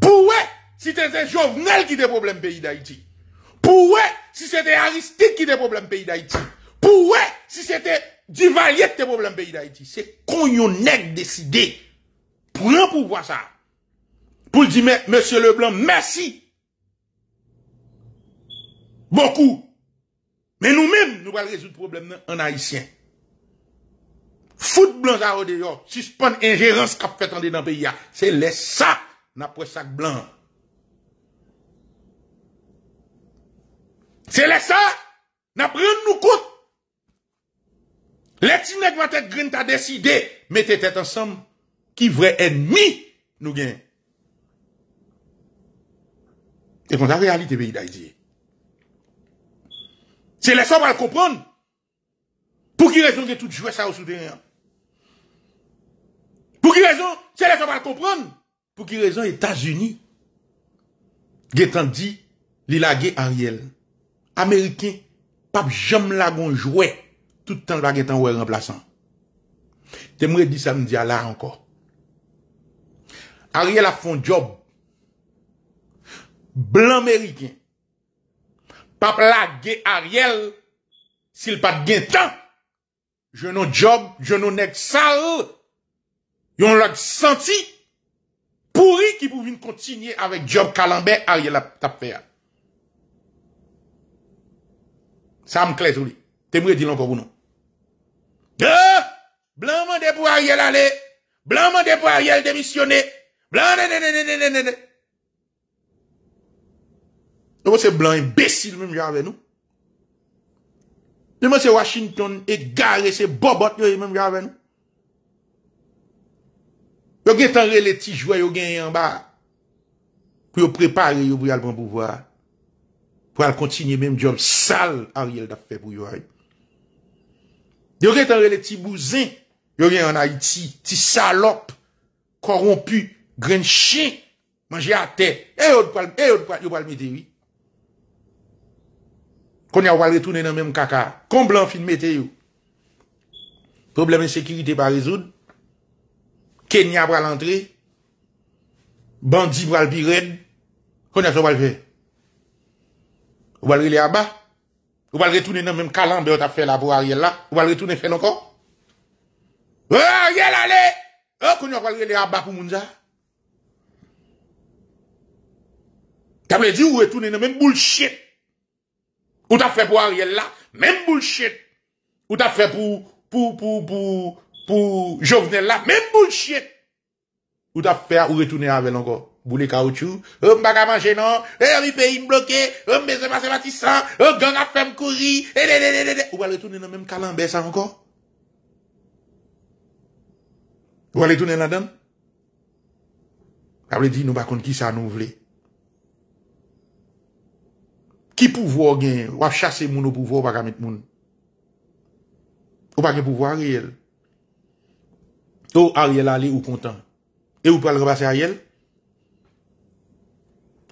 Pour si c'était Jovenel qui un problème pays d'Haïti. Pourquoi, si c'était Aristide qui était problème pays d'Haïti. Pourquoi, si c'était Duvalier qui était problème pays d'Haïti. C'est quand yon décidé. Pour pour pouvoir ça. Pour dire, monsieur Leblanc, merci. Beaucoup. Mais nous-mêmes, nous allons résoudre le problème en haïtien. Foutre blanc à dehors, suspendre ingérence qu'a fait dans le pays. C'est les ça, n'a pas sac blanc. Se le sa, na preyoun nou kout. Le ti nek vat et grin ta deside, me te tet ansam ki vre enmi nou gen. E kon ta realite be yi da yi di. Se le sa pal kompran, pou ki rezon de tout chwe sa ou sou den ya. Pou ki rezon, se le sa pal kompran, pou ki rezon Etats-Unis, ge tan di li la ge a riel. Ameriken, pap jom la gonjwe, toutan lwa gen tan wè remplasan. Temre disan diya la anko. Ariel la fon job. Blan Ameriken. Pap la gen Ariel, sil pat gen tan. Je non job, je non ek sal. Yon lak senti, pouri ki pou vin kontinye avèk job kalambe, Ariel la tap fèyat. Ça me clair sur lui. T'es dire encore pour nous. Deux! Blanc mandé pour Ariel aller. Blanc mandé pour Ariel démissionner. Blanc, nénénénénénéné. Donc c'est blanc imbécile même avec nous. Nous, c'est Washington égaré, c'est Bobot même avec nous. Yo gen tanre les petits joueurs yo en bas. Pour préparer yo pour aller prendre pouvoir. wal kontinye menm jom sal a riel da fe pou yoy. Yo gen tanrele ti bouzen, yo gen an Haiti, ti salop, korompu, gren chen, manje a te, e yod wal, e yod wal, yo wal mete yoy. Kon ya wal retounen an menm kaka, kon blan fin mete yoy. Problem en sekirite ba rezoud, Kenya wal entre, bandi wal bi red, kon ya sou wal vey. Ou va le à bas. Ou va retourner dans le même que on a fait là pour Ariel là. Ou va retourner faire encore. Oh, Ariel, allez! Oh, qu'on va le à bas pour Mounza. T'as dit dire, ou retourner dans le même bullshit. Ou t'as fait pour Ariel là, même bullshit. Ou t'as fait pour, pour, pour, pour, pour Jovenel là, même bullshit. Ou t'as fait, ou retourner avec encore boule caoutchouc, euh, hum, m'ba pas manger non, euh, mi pays bloqué, euh, hum, mes pas bâtissant, un hum, gang a fait courir, et de, de, de, Ou va retourner dans même calambé ça encore? Ou va retourner là-dedans? Après dit, nous pas contre qui ça nous voulons. Qui pouvoir gagner? Ou chasser mon pouvoir, ou pas mettre moun. Ou pas pouvoir réel. tout Ariel aller ou content. Et ou pas le repasser Ariel?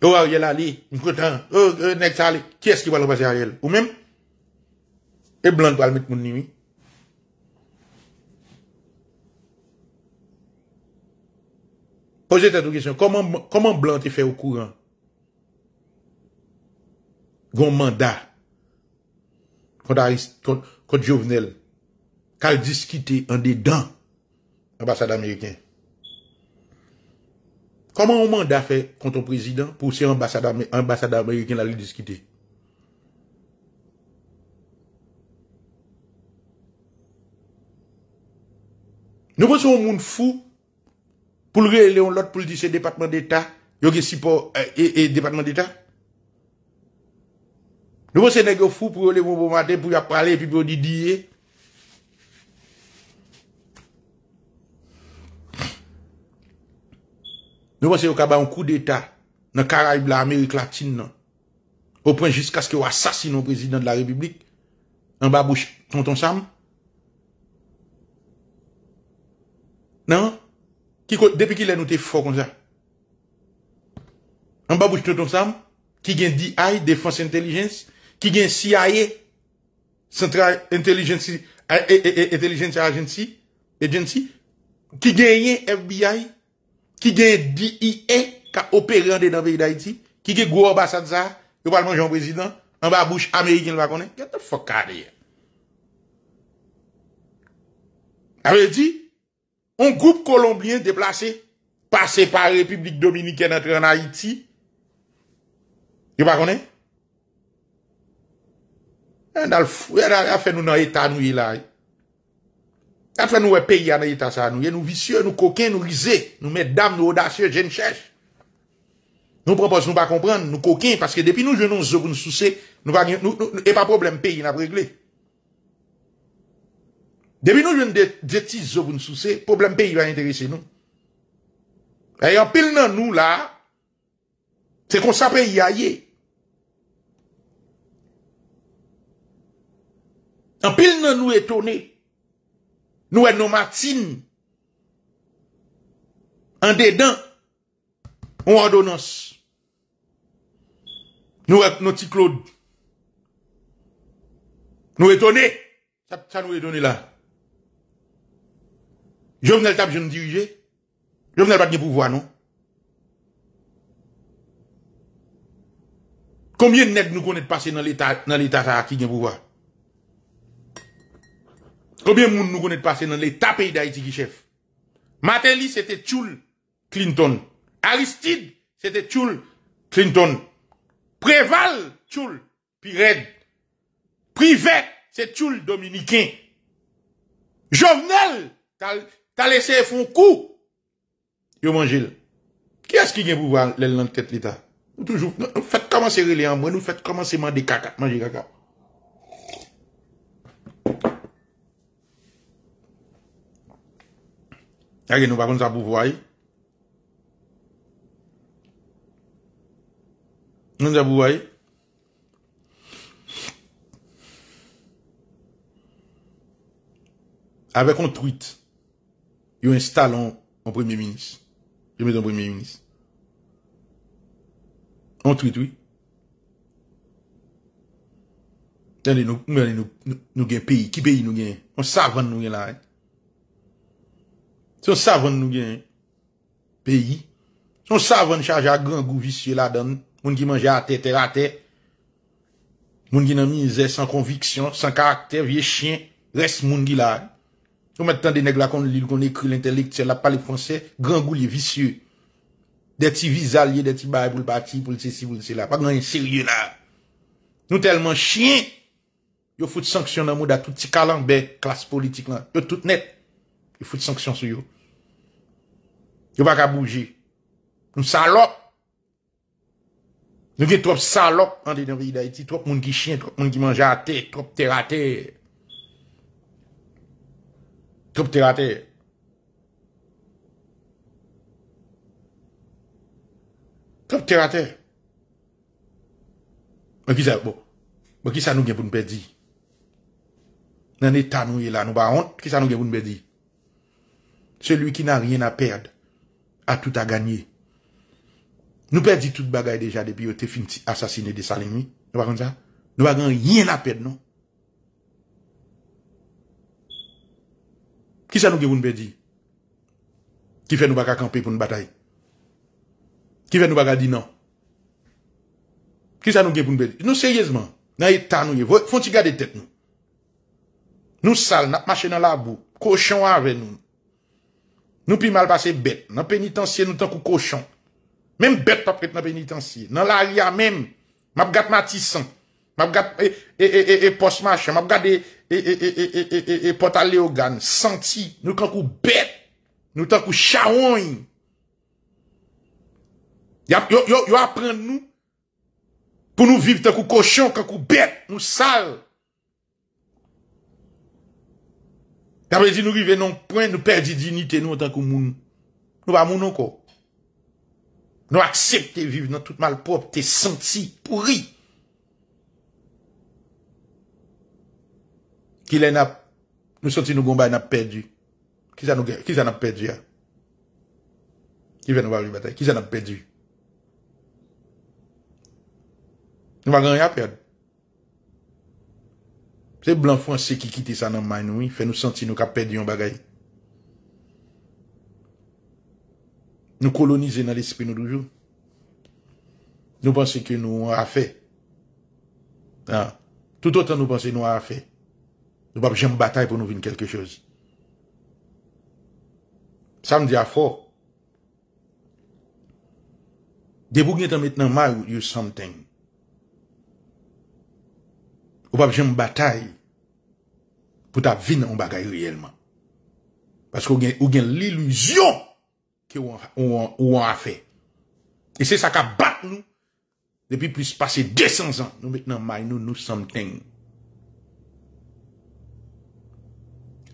Ou oh, a ou yela li, mkwetan, ou oh, eh, nek sa li, kyes ki wale waze a yel? Ou mem? E blan to almet moun nimi? Poze tato gisyon, koman blan te fe wakouran? Gon manda, kote jovenel, kal diskite an de dan, abasade Ameriken. Comment on mandat fait contre le président pour ces ambassadeurs, ambassadeurs américains là, discuter? Nous pensons au monde fou pour le l'autre pour le dire c'est département d'État, il y a et, département d'État. Nous pensons fou pour le bon matin pour y parler et puis pour dire Nou wansè yo kaba an kou d'Etat nan karaib la Amerik Latine nan. Ou pren jiska sk yo asasin an prezident la Republik. An babouche tonton sam. Nan? Depi ki lè nou te fok kon zè. An babouche tonton sam. Ki gen DI, Defense Intelligence. Ki gen CIA, Central Intelligence Agency. Ki gen FBI. Ki gen D.I.E. ka operande nan vek da Iti? Ki gen G.O.B.A.S.A.N.S.A.? Yo pa lman joun prezident? An ba bouche Amerikine lwa konen? Get the fuck out of here. A ve di? Un group Colombien deplase pase pa Republik Dominikene entre nan Iti? Yo pa konen? En dal fwe, en dal fwe nou nan Eta nou ilayi. Après nous, pays dans l'état ça, nous, nous vicieux, nous coquins, nous risés, nous mesdames, nous audacieux, jeunes chèches. Nous proposons, nous pas comprendre, nous coquins, parce que depuis nous, je nous nous soucier, nous pas, et pas problème, pays n'a pas réglé. Depuis nous, je ne pas, nous problème pays va intéresser nous. Et en pile nous, là, c'est qu'on s'appelle pays En pile nous, nous étonnés. Nous sommes nos matines. En dedans, on ordonnance. Nous sommes nos petits Claude. Nous étonnés. Ça, ça nous étonne là. Je venais Tap, je me diriger. venais pas de pouvoir, non? Combien de nègres nous connaissons passer dans l'État, dans l'État qui a pouvoir? Combien de monde nous connaît passer dans l'État pays d'Haïti qui chef? Matéli, c'était Tchoul Clinton. Aristide, c'était Tchoul Clinton. Préval, Tchoul Pired. Privet, c'est Tchoul Dominicain. Jovenel, t'as laissé un coup. Yo mangé. Qui est-ce qui vient pouvoir l'État? Nous toujours, nous faites commencer les en moi, nous faites commencer manger caca, manger caca. A gen nou pa kon sa bouvwa e. Kon sa bouvwa e. Awek an truit. Yo install an premier ministre. Yo met an premier ministre. An truit ou. Ten li nou gen peyi. Ki peyi nou gen? An savan nou gen la e. Son savon nou gen peyi. Son savon chaja gran gou visye la dan. Moun gen manje ate, ate, ate. Moun gen nanmize, san konviksyon, san karakter, vie chien. Res moun gen la. Yo met tan deneg la kon li, kon ekri l'intellektye la, pali franse, gran gou li visye. De ti vizalye, de ti baye pou l'pati, pou l'se si, pou l'se la. Pa nan yon sil yon la. Nou telman chien. Yo foute sanksyon nan mou da tout ti kalanbe, klas politik lan. Yo tout net. Yo foute sanksyon sou yo. Yo pa ka bouje. Nou salop. Nou gen trop salop an de yon rey da iti. Trop moun ki chen, trop moun ki manja ate. Trop terate. Trop terate. Trop terate. Bon, mwen ki sa nou gen pou nou pe di? Nan etan nou yon e la nou ba hont, ki sa nou gen pou nou pe di? Selou ki nan ryen a perd. a tout à gagner. Nous perdons toute bagaille déjà depuis que avons assassiné de Salimi. Nous de ça. Nous pas rien à perdre, non? Qui ça nous nous perdre? Qui fait nous pas camper pour une bataille? Qui fait nous pas dire non? Qui ça nous pour nous perdre? Nous sérieusement, dans l'état nous, faut-il garder tête nous? Nous sales, nous marchons dans la boue, cochons avec nous. Nous pi mal passé bête. Dans pénitencier, nous tant cochon. Même bête pas prête dans pénitencier. Dans l'aria même. M'a gade matissant. M'a gade et et et poste machin. M'a gade et et et et portal Senti. Nous tant cou bête. Nous tant kou y a yo, yo apprend nous pour nous vivre tant cou cochon, tant cou bête, nous sale. Y apre di nou ki ven non nou pwen, nou perdi dinite nou an tan kou moun. Nou va moun an kon. Nou aksepte viv nan tout malprop, te senti, pou ri. Ki le nou senti nou gombay nou perdi. Ki zan nou perdi an. Ki ven nou va li batay, ki zan nou perdi. Nou va gen y ap yon. Se blan fwans se ki kite sa nan may nou, fe nou senti nou ka pedi yon bagay. Nou kolonize nan respi nou doujou. Nou panse ke nou afe. Ah. Tout otan nou panse nou afe. Nou pap jem batay pou nou vin kelke chouz. Sa m di a fo. De pou gen tan met nan may ou yon somteng. Ou pap jen mbatae pou ta vin an bagay reyelman. Paske ou gen l'iluzyon ki ou an a fe. E se sa ka bat nou depi plus pase 200 an. Nou met nan may nou nou something.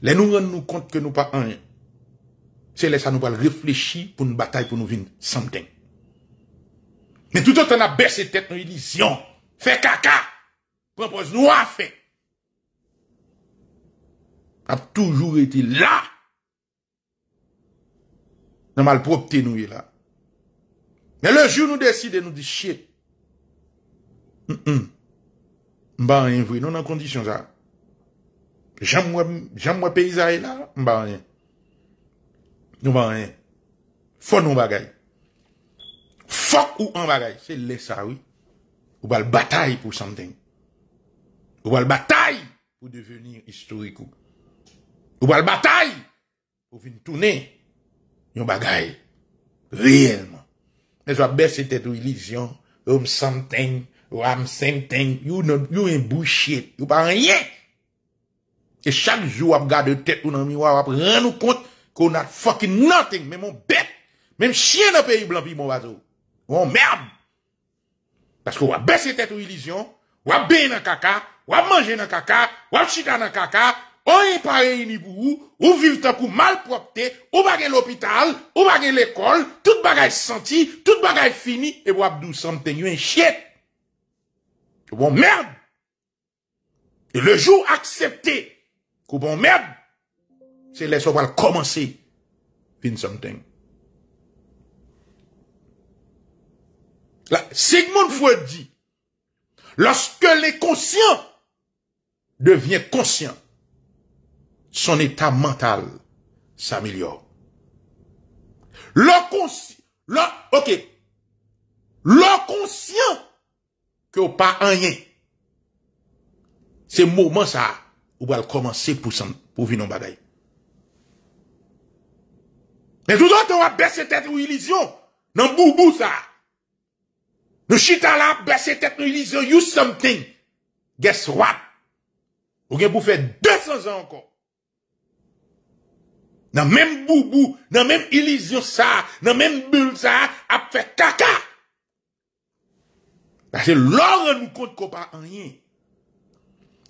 Le nou ren nou kont ke nou pa an se le sa nou pal reflechi pou nou batae pou nou vin something. Men tout an a bes se tet nou iluzyon. Fe kaka. Propos nou a fe. A toujou eti la. Nan mal propte nou e la. Men le jou nou deside, nou di chie. Mm, mm. Mba anyen vwe. Non an kondisyon sa. Jam mwa peyizaye la, mba anyen. Mba anyen. Fon nou bagay. Fon ou an bagay. Se lè sa, oui. Ou bal batay pou san deng. Ou pa l'bataille pou devenir historikou. Ou pa l'bataille pou vin toune yon bagaye. Riyelman. Mè jwa bè se tèt ou ilizyon. Ou m'san ten, ou a m'san ten. You en bou chet. You pa an yek. E chak jou wap gade tèt ou nan miwa wap ren nou kont konat fokin nothing mè moun bèt. Mè m'syen apè yon blanpi moun wazou. Moun mèrb. Paskou wap bè se tèt ou ilizyon. Wap bè nan kaka. wap manje nan kaka, wap chita nan caca... on y pareil bou, ou, ou mal tan On va ou bagay l'hôpital, ou bagay l'école, tout bagay senti, tout bagay fini, et wap dou something, un chiet. Bon merde. Et le jour accepté, kou bon merde, c'est laisse on commencer, fin something. Là, Sigmund Freud dit, lorsque les conscients devyen konsyen, son etat mental sa amilyor. Le konsyen, le, ok, le konsyen ke ou pa anyen, se mouman sa ou bal komanse pou vi nou baday. Men tou do te wap bes se tet nou ilizyon, nan bou bou sa. Nou chitan la, bes se tet nou ilizyon, you something, guess what? Ou gen pou fè 200 an anko. Nan menm boubou, nan menm ilizyon sa, nan menm bul sa, ap fè kaka. Pase lor an nou kont ko pa anyen.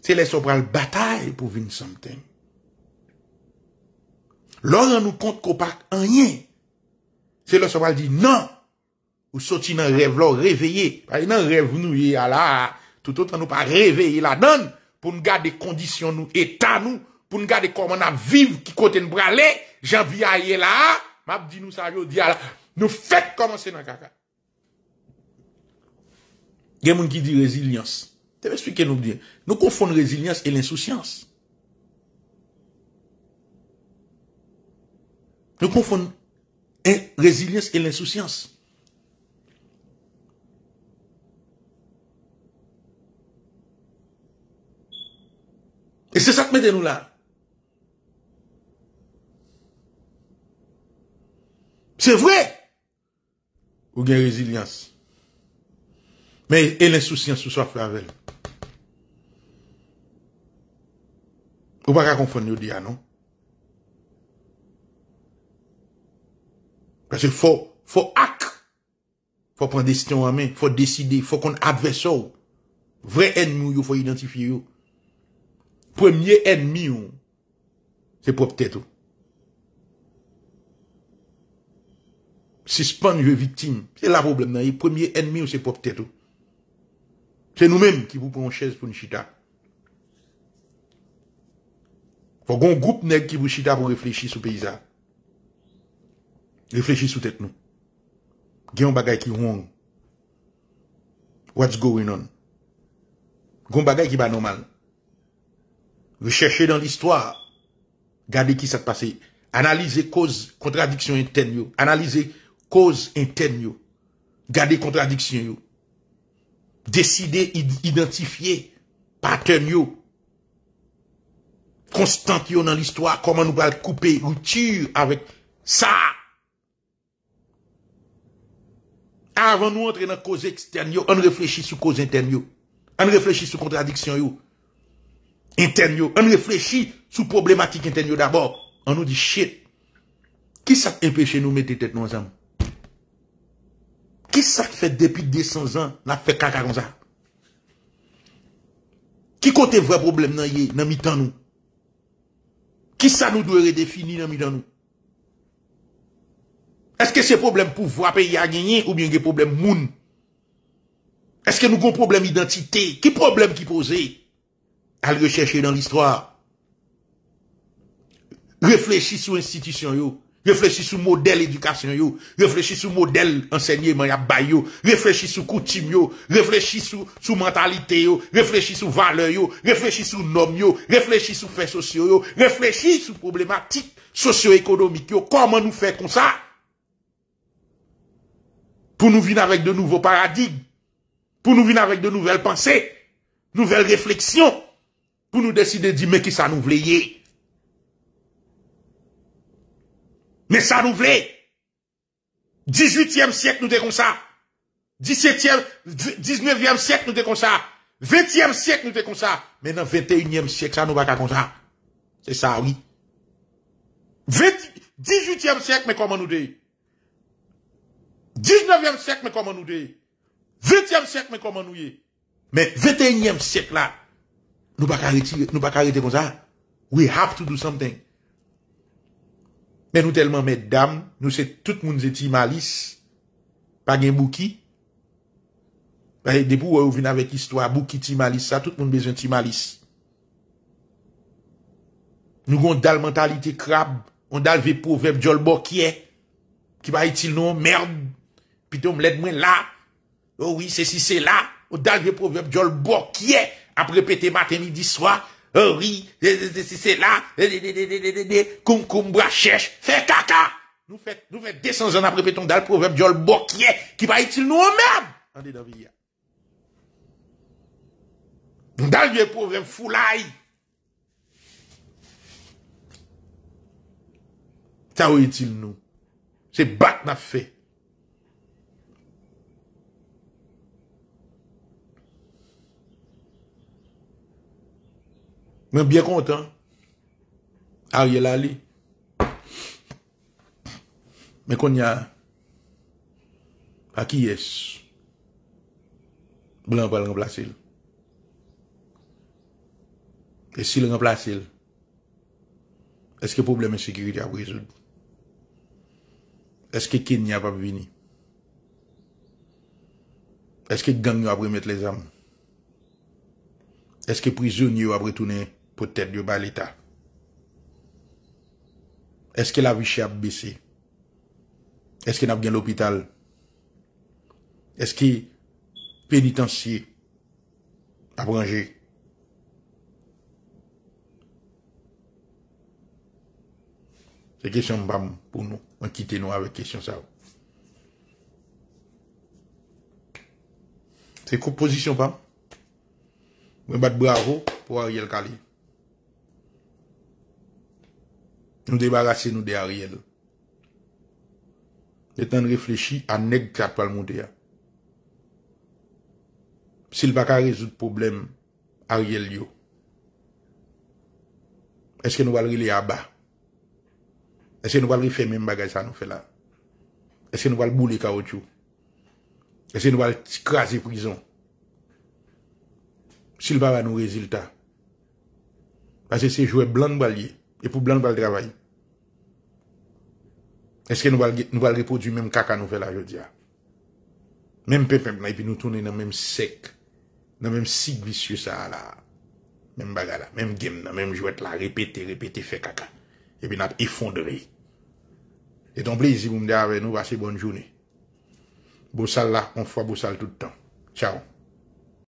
Se le sobral batay pou non. vin sante. Lor an nou kont ko pa anyen. Se le sobral di nan. Ou soti nan rev lor, reveye. Nan rev nou ye ala, tout an nou pa reveye la danne. pou nou gade kondisyon nou, etan nou, pou nou gade koman ap viv ki kote nou brale, jan vi a ye la, map di nou sa yo di a la, nou fèk koman se nan kaka. Gen moun ki di rezilyans, te mè spi ke nou bide, nou konfon rezilyans e l'insousyans. Nou konfon rezilyans e l'insousyans. E se sa te mette nou la. Se vwe. Ou gen rezilians. Men elen sou siens ou sa flave. Ou baka kon fon nou diya nou. Kase fwo ak. Fwo pren desite ou amen. Fwo deside. Fwo kon adve so. Vre ennmou yo fwo identifi yo. Premye enmi yo, se pop teto. Sispan yo e vitim, se la problem nan yi. Premye enmi yo, se pop teto. Se nou menm ki vou pon chèz pou nishita. Fwa gon goup neg ki vou shita, vou reflechi sou peyza. Reflechi sou tèt nou. Gyon bagay ki hong. What's going on? Gon bagay ki ba normal nou. Recherchez dans l'histoire. Gardez qui ça s'est passé. Analysez cause, contradiction interne. Analysez cause interne. Gardez contradiction. Décidez, identifiez pattern. Constant dans l'histoire. Comment nous allons couper rupture avec ça. Avant nous entrer dans cause externe, on réfléchit sur cause interne. On réfléchit sur contradiction. Inten yo. An reflechi sou problematik inten yo d'abord. An nou di shit. Ki sa te impeche nou mette tet nou an zan? Ki sa te fet depi 200 an na fet kaka kon zan? Ki kote vwa problem nan yi nan mi tan nou? Ki sa nou dou re defini nan mi tan nou? Eske se problem pou vwa pe yi a genyen ou bien gen problem moun? Eske nou kon problem identite? Ki problem ki posey? à le rechercher dans l'histoire. Réfléchis sur l'institution, réfléchis sur le modèle éducation, réfléchis sur le modèle enseignement, réfléchis sur coutume, réfléchis sur la mentalité, réfléchis sur valeur, réfléchis sur nom réfléchis sur faits sociaux, réfléchis sur problématiques socio-économiques, comment nous faire comme ça pour nous venir avec de nouveaux paradigmes, pour nous venir avec de nouvelles pensées, nouvelles réflexions pour nous décider de dire, mais qui ça nous voulait. Mais ça nous voulait. 18e siècle, nous comme ça. 17e, 19e siècle, nous comme ça. 20e siècle, nous comme ça. Maintenant 21e siècle, ça nous va comme ça. C'est ça, oui. 20, 18e siècle, mais comment nous dit 19e siècle, mais comment nous dit 20e siècle, mais comment nous y est Mais 21e siècle, là, Nou pa karete kon sa. We have to do something. Men nou telman meddam, nou se tout moun ze ti malis. Pa gen bouki. E, Depou ou vin avek istwa, bouki ti malis sa, tout moun bezon ti malis. Nou gon dal mentalite krab, on dal ve pou vep jol bokye, ki ba e, iti nou merm, pitou m led mwen la. Oh Ouwi, se si se la, on dal ve pou vep jol bokye, après pété matin, midi, soir, euh, riz, euh, euh, c'est là, concombre, cherche, fait caca. Nous fait, nous fait 200 ans après péton dal proverbe jol bokier, qui va utile nous même. Andé dans vie. Hein. Nous vieux proverbe foulaï, Ça utile nous. C'est bat n'a fait. Mwen byen kontan. A rye la li. Mwen kon nye a a ki yes blan pa l renplase il. E si l renplase il eske poubleme sekiriti apre zoun. Eske kin nye apap vini. Eske gang nyo apre met le zan. Eske prizoun nyo apre tounen Po tèr dyo ba l'Etat. Eske la vi chè ap bese? Eske na vgen l'opital? Eske penitensye ap ranger? Se kesyon mpam pou nou. An kite nou avè kesyon sa. Se koup posisyon mpam? Mwen bat bravo pou a yel kali. nous débarrasser nous de Ariel. Et réfléchi réfléchissons réfléchir à nèg qui pas le monter. Hein. S'il va pas résoudre le problème, Ariel Est-ce que nous allons aller à bas? Est-ce que nous allons faire même bagage ça nous fait là? Est-ce que nous allons bouler caoutchouc? Est-ce que nous allons craser prison? S'il va pas nous résultat. Parce que c'est jouer blanc balier et pour blanc, nous le travailler. Est-ce que nous allons reproduire même caca nouvelle aujourd'hui? Même Pépé, et puis nous tourner dans le même sec, dans le même cycle vicieux ça là. Même bagarre même game même jouet là, répéter, répéter, faire caca. Et puis nous effondrer. Et donc, plaisir, vous me dire avec ah nous, passez bonne journée. Bossal là, on fait sale tout le temps. Ciao.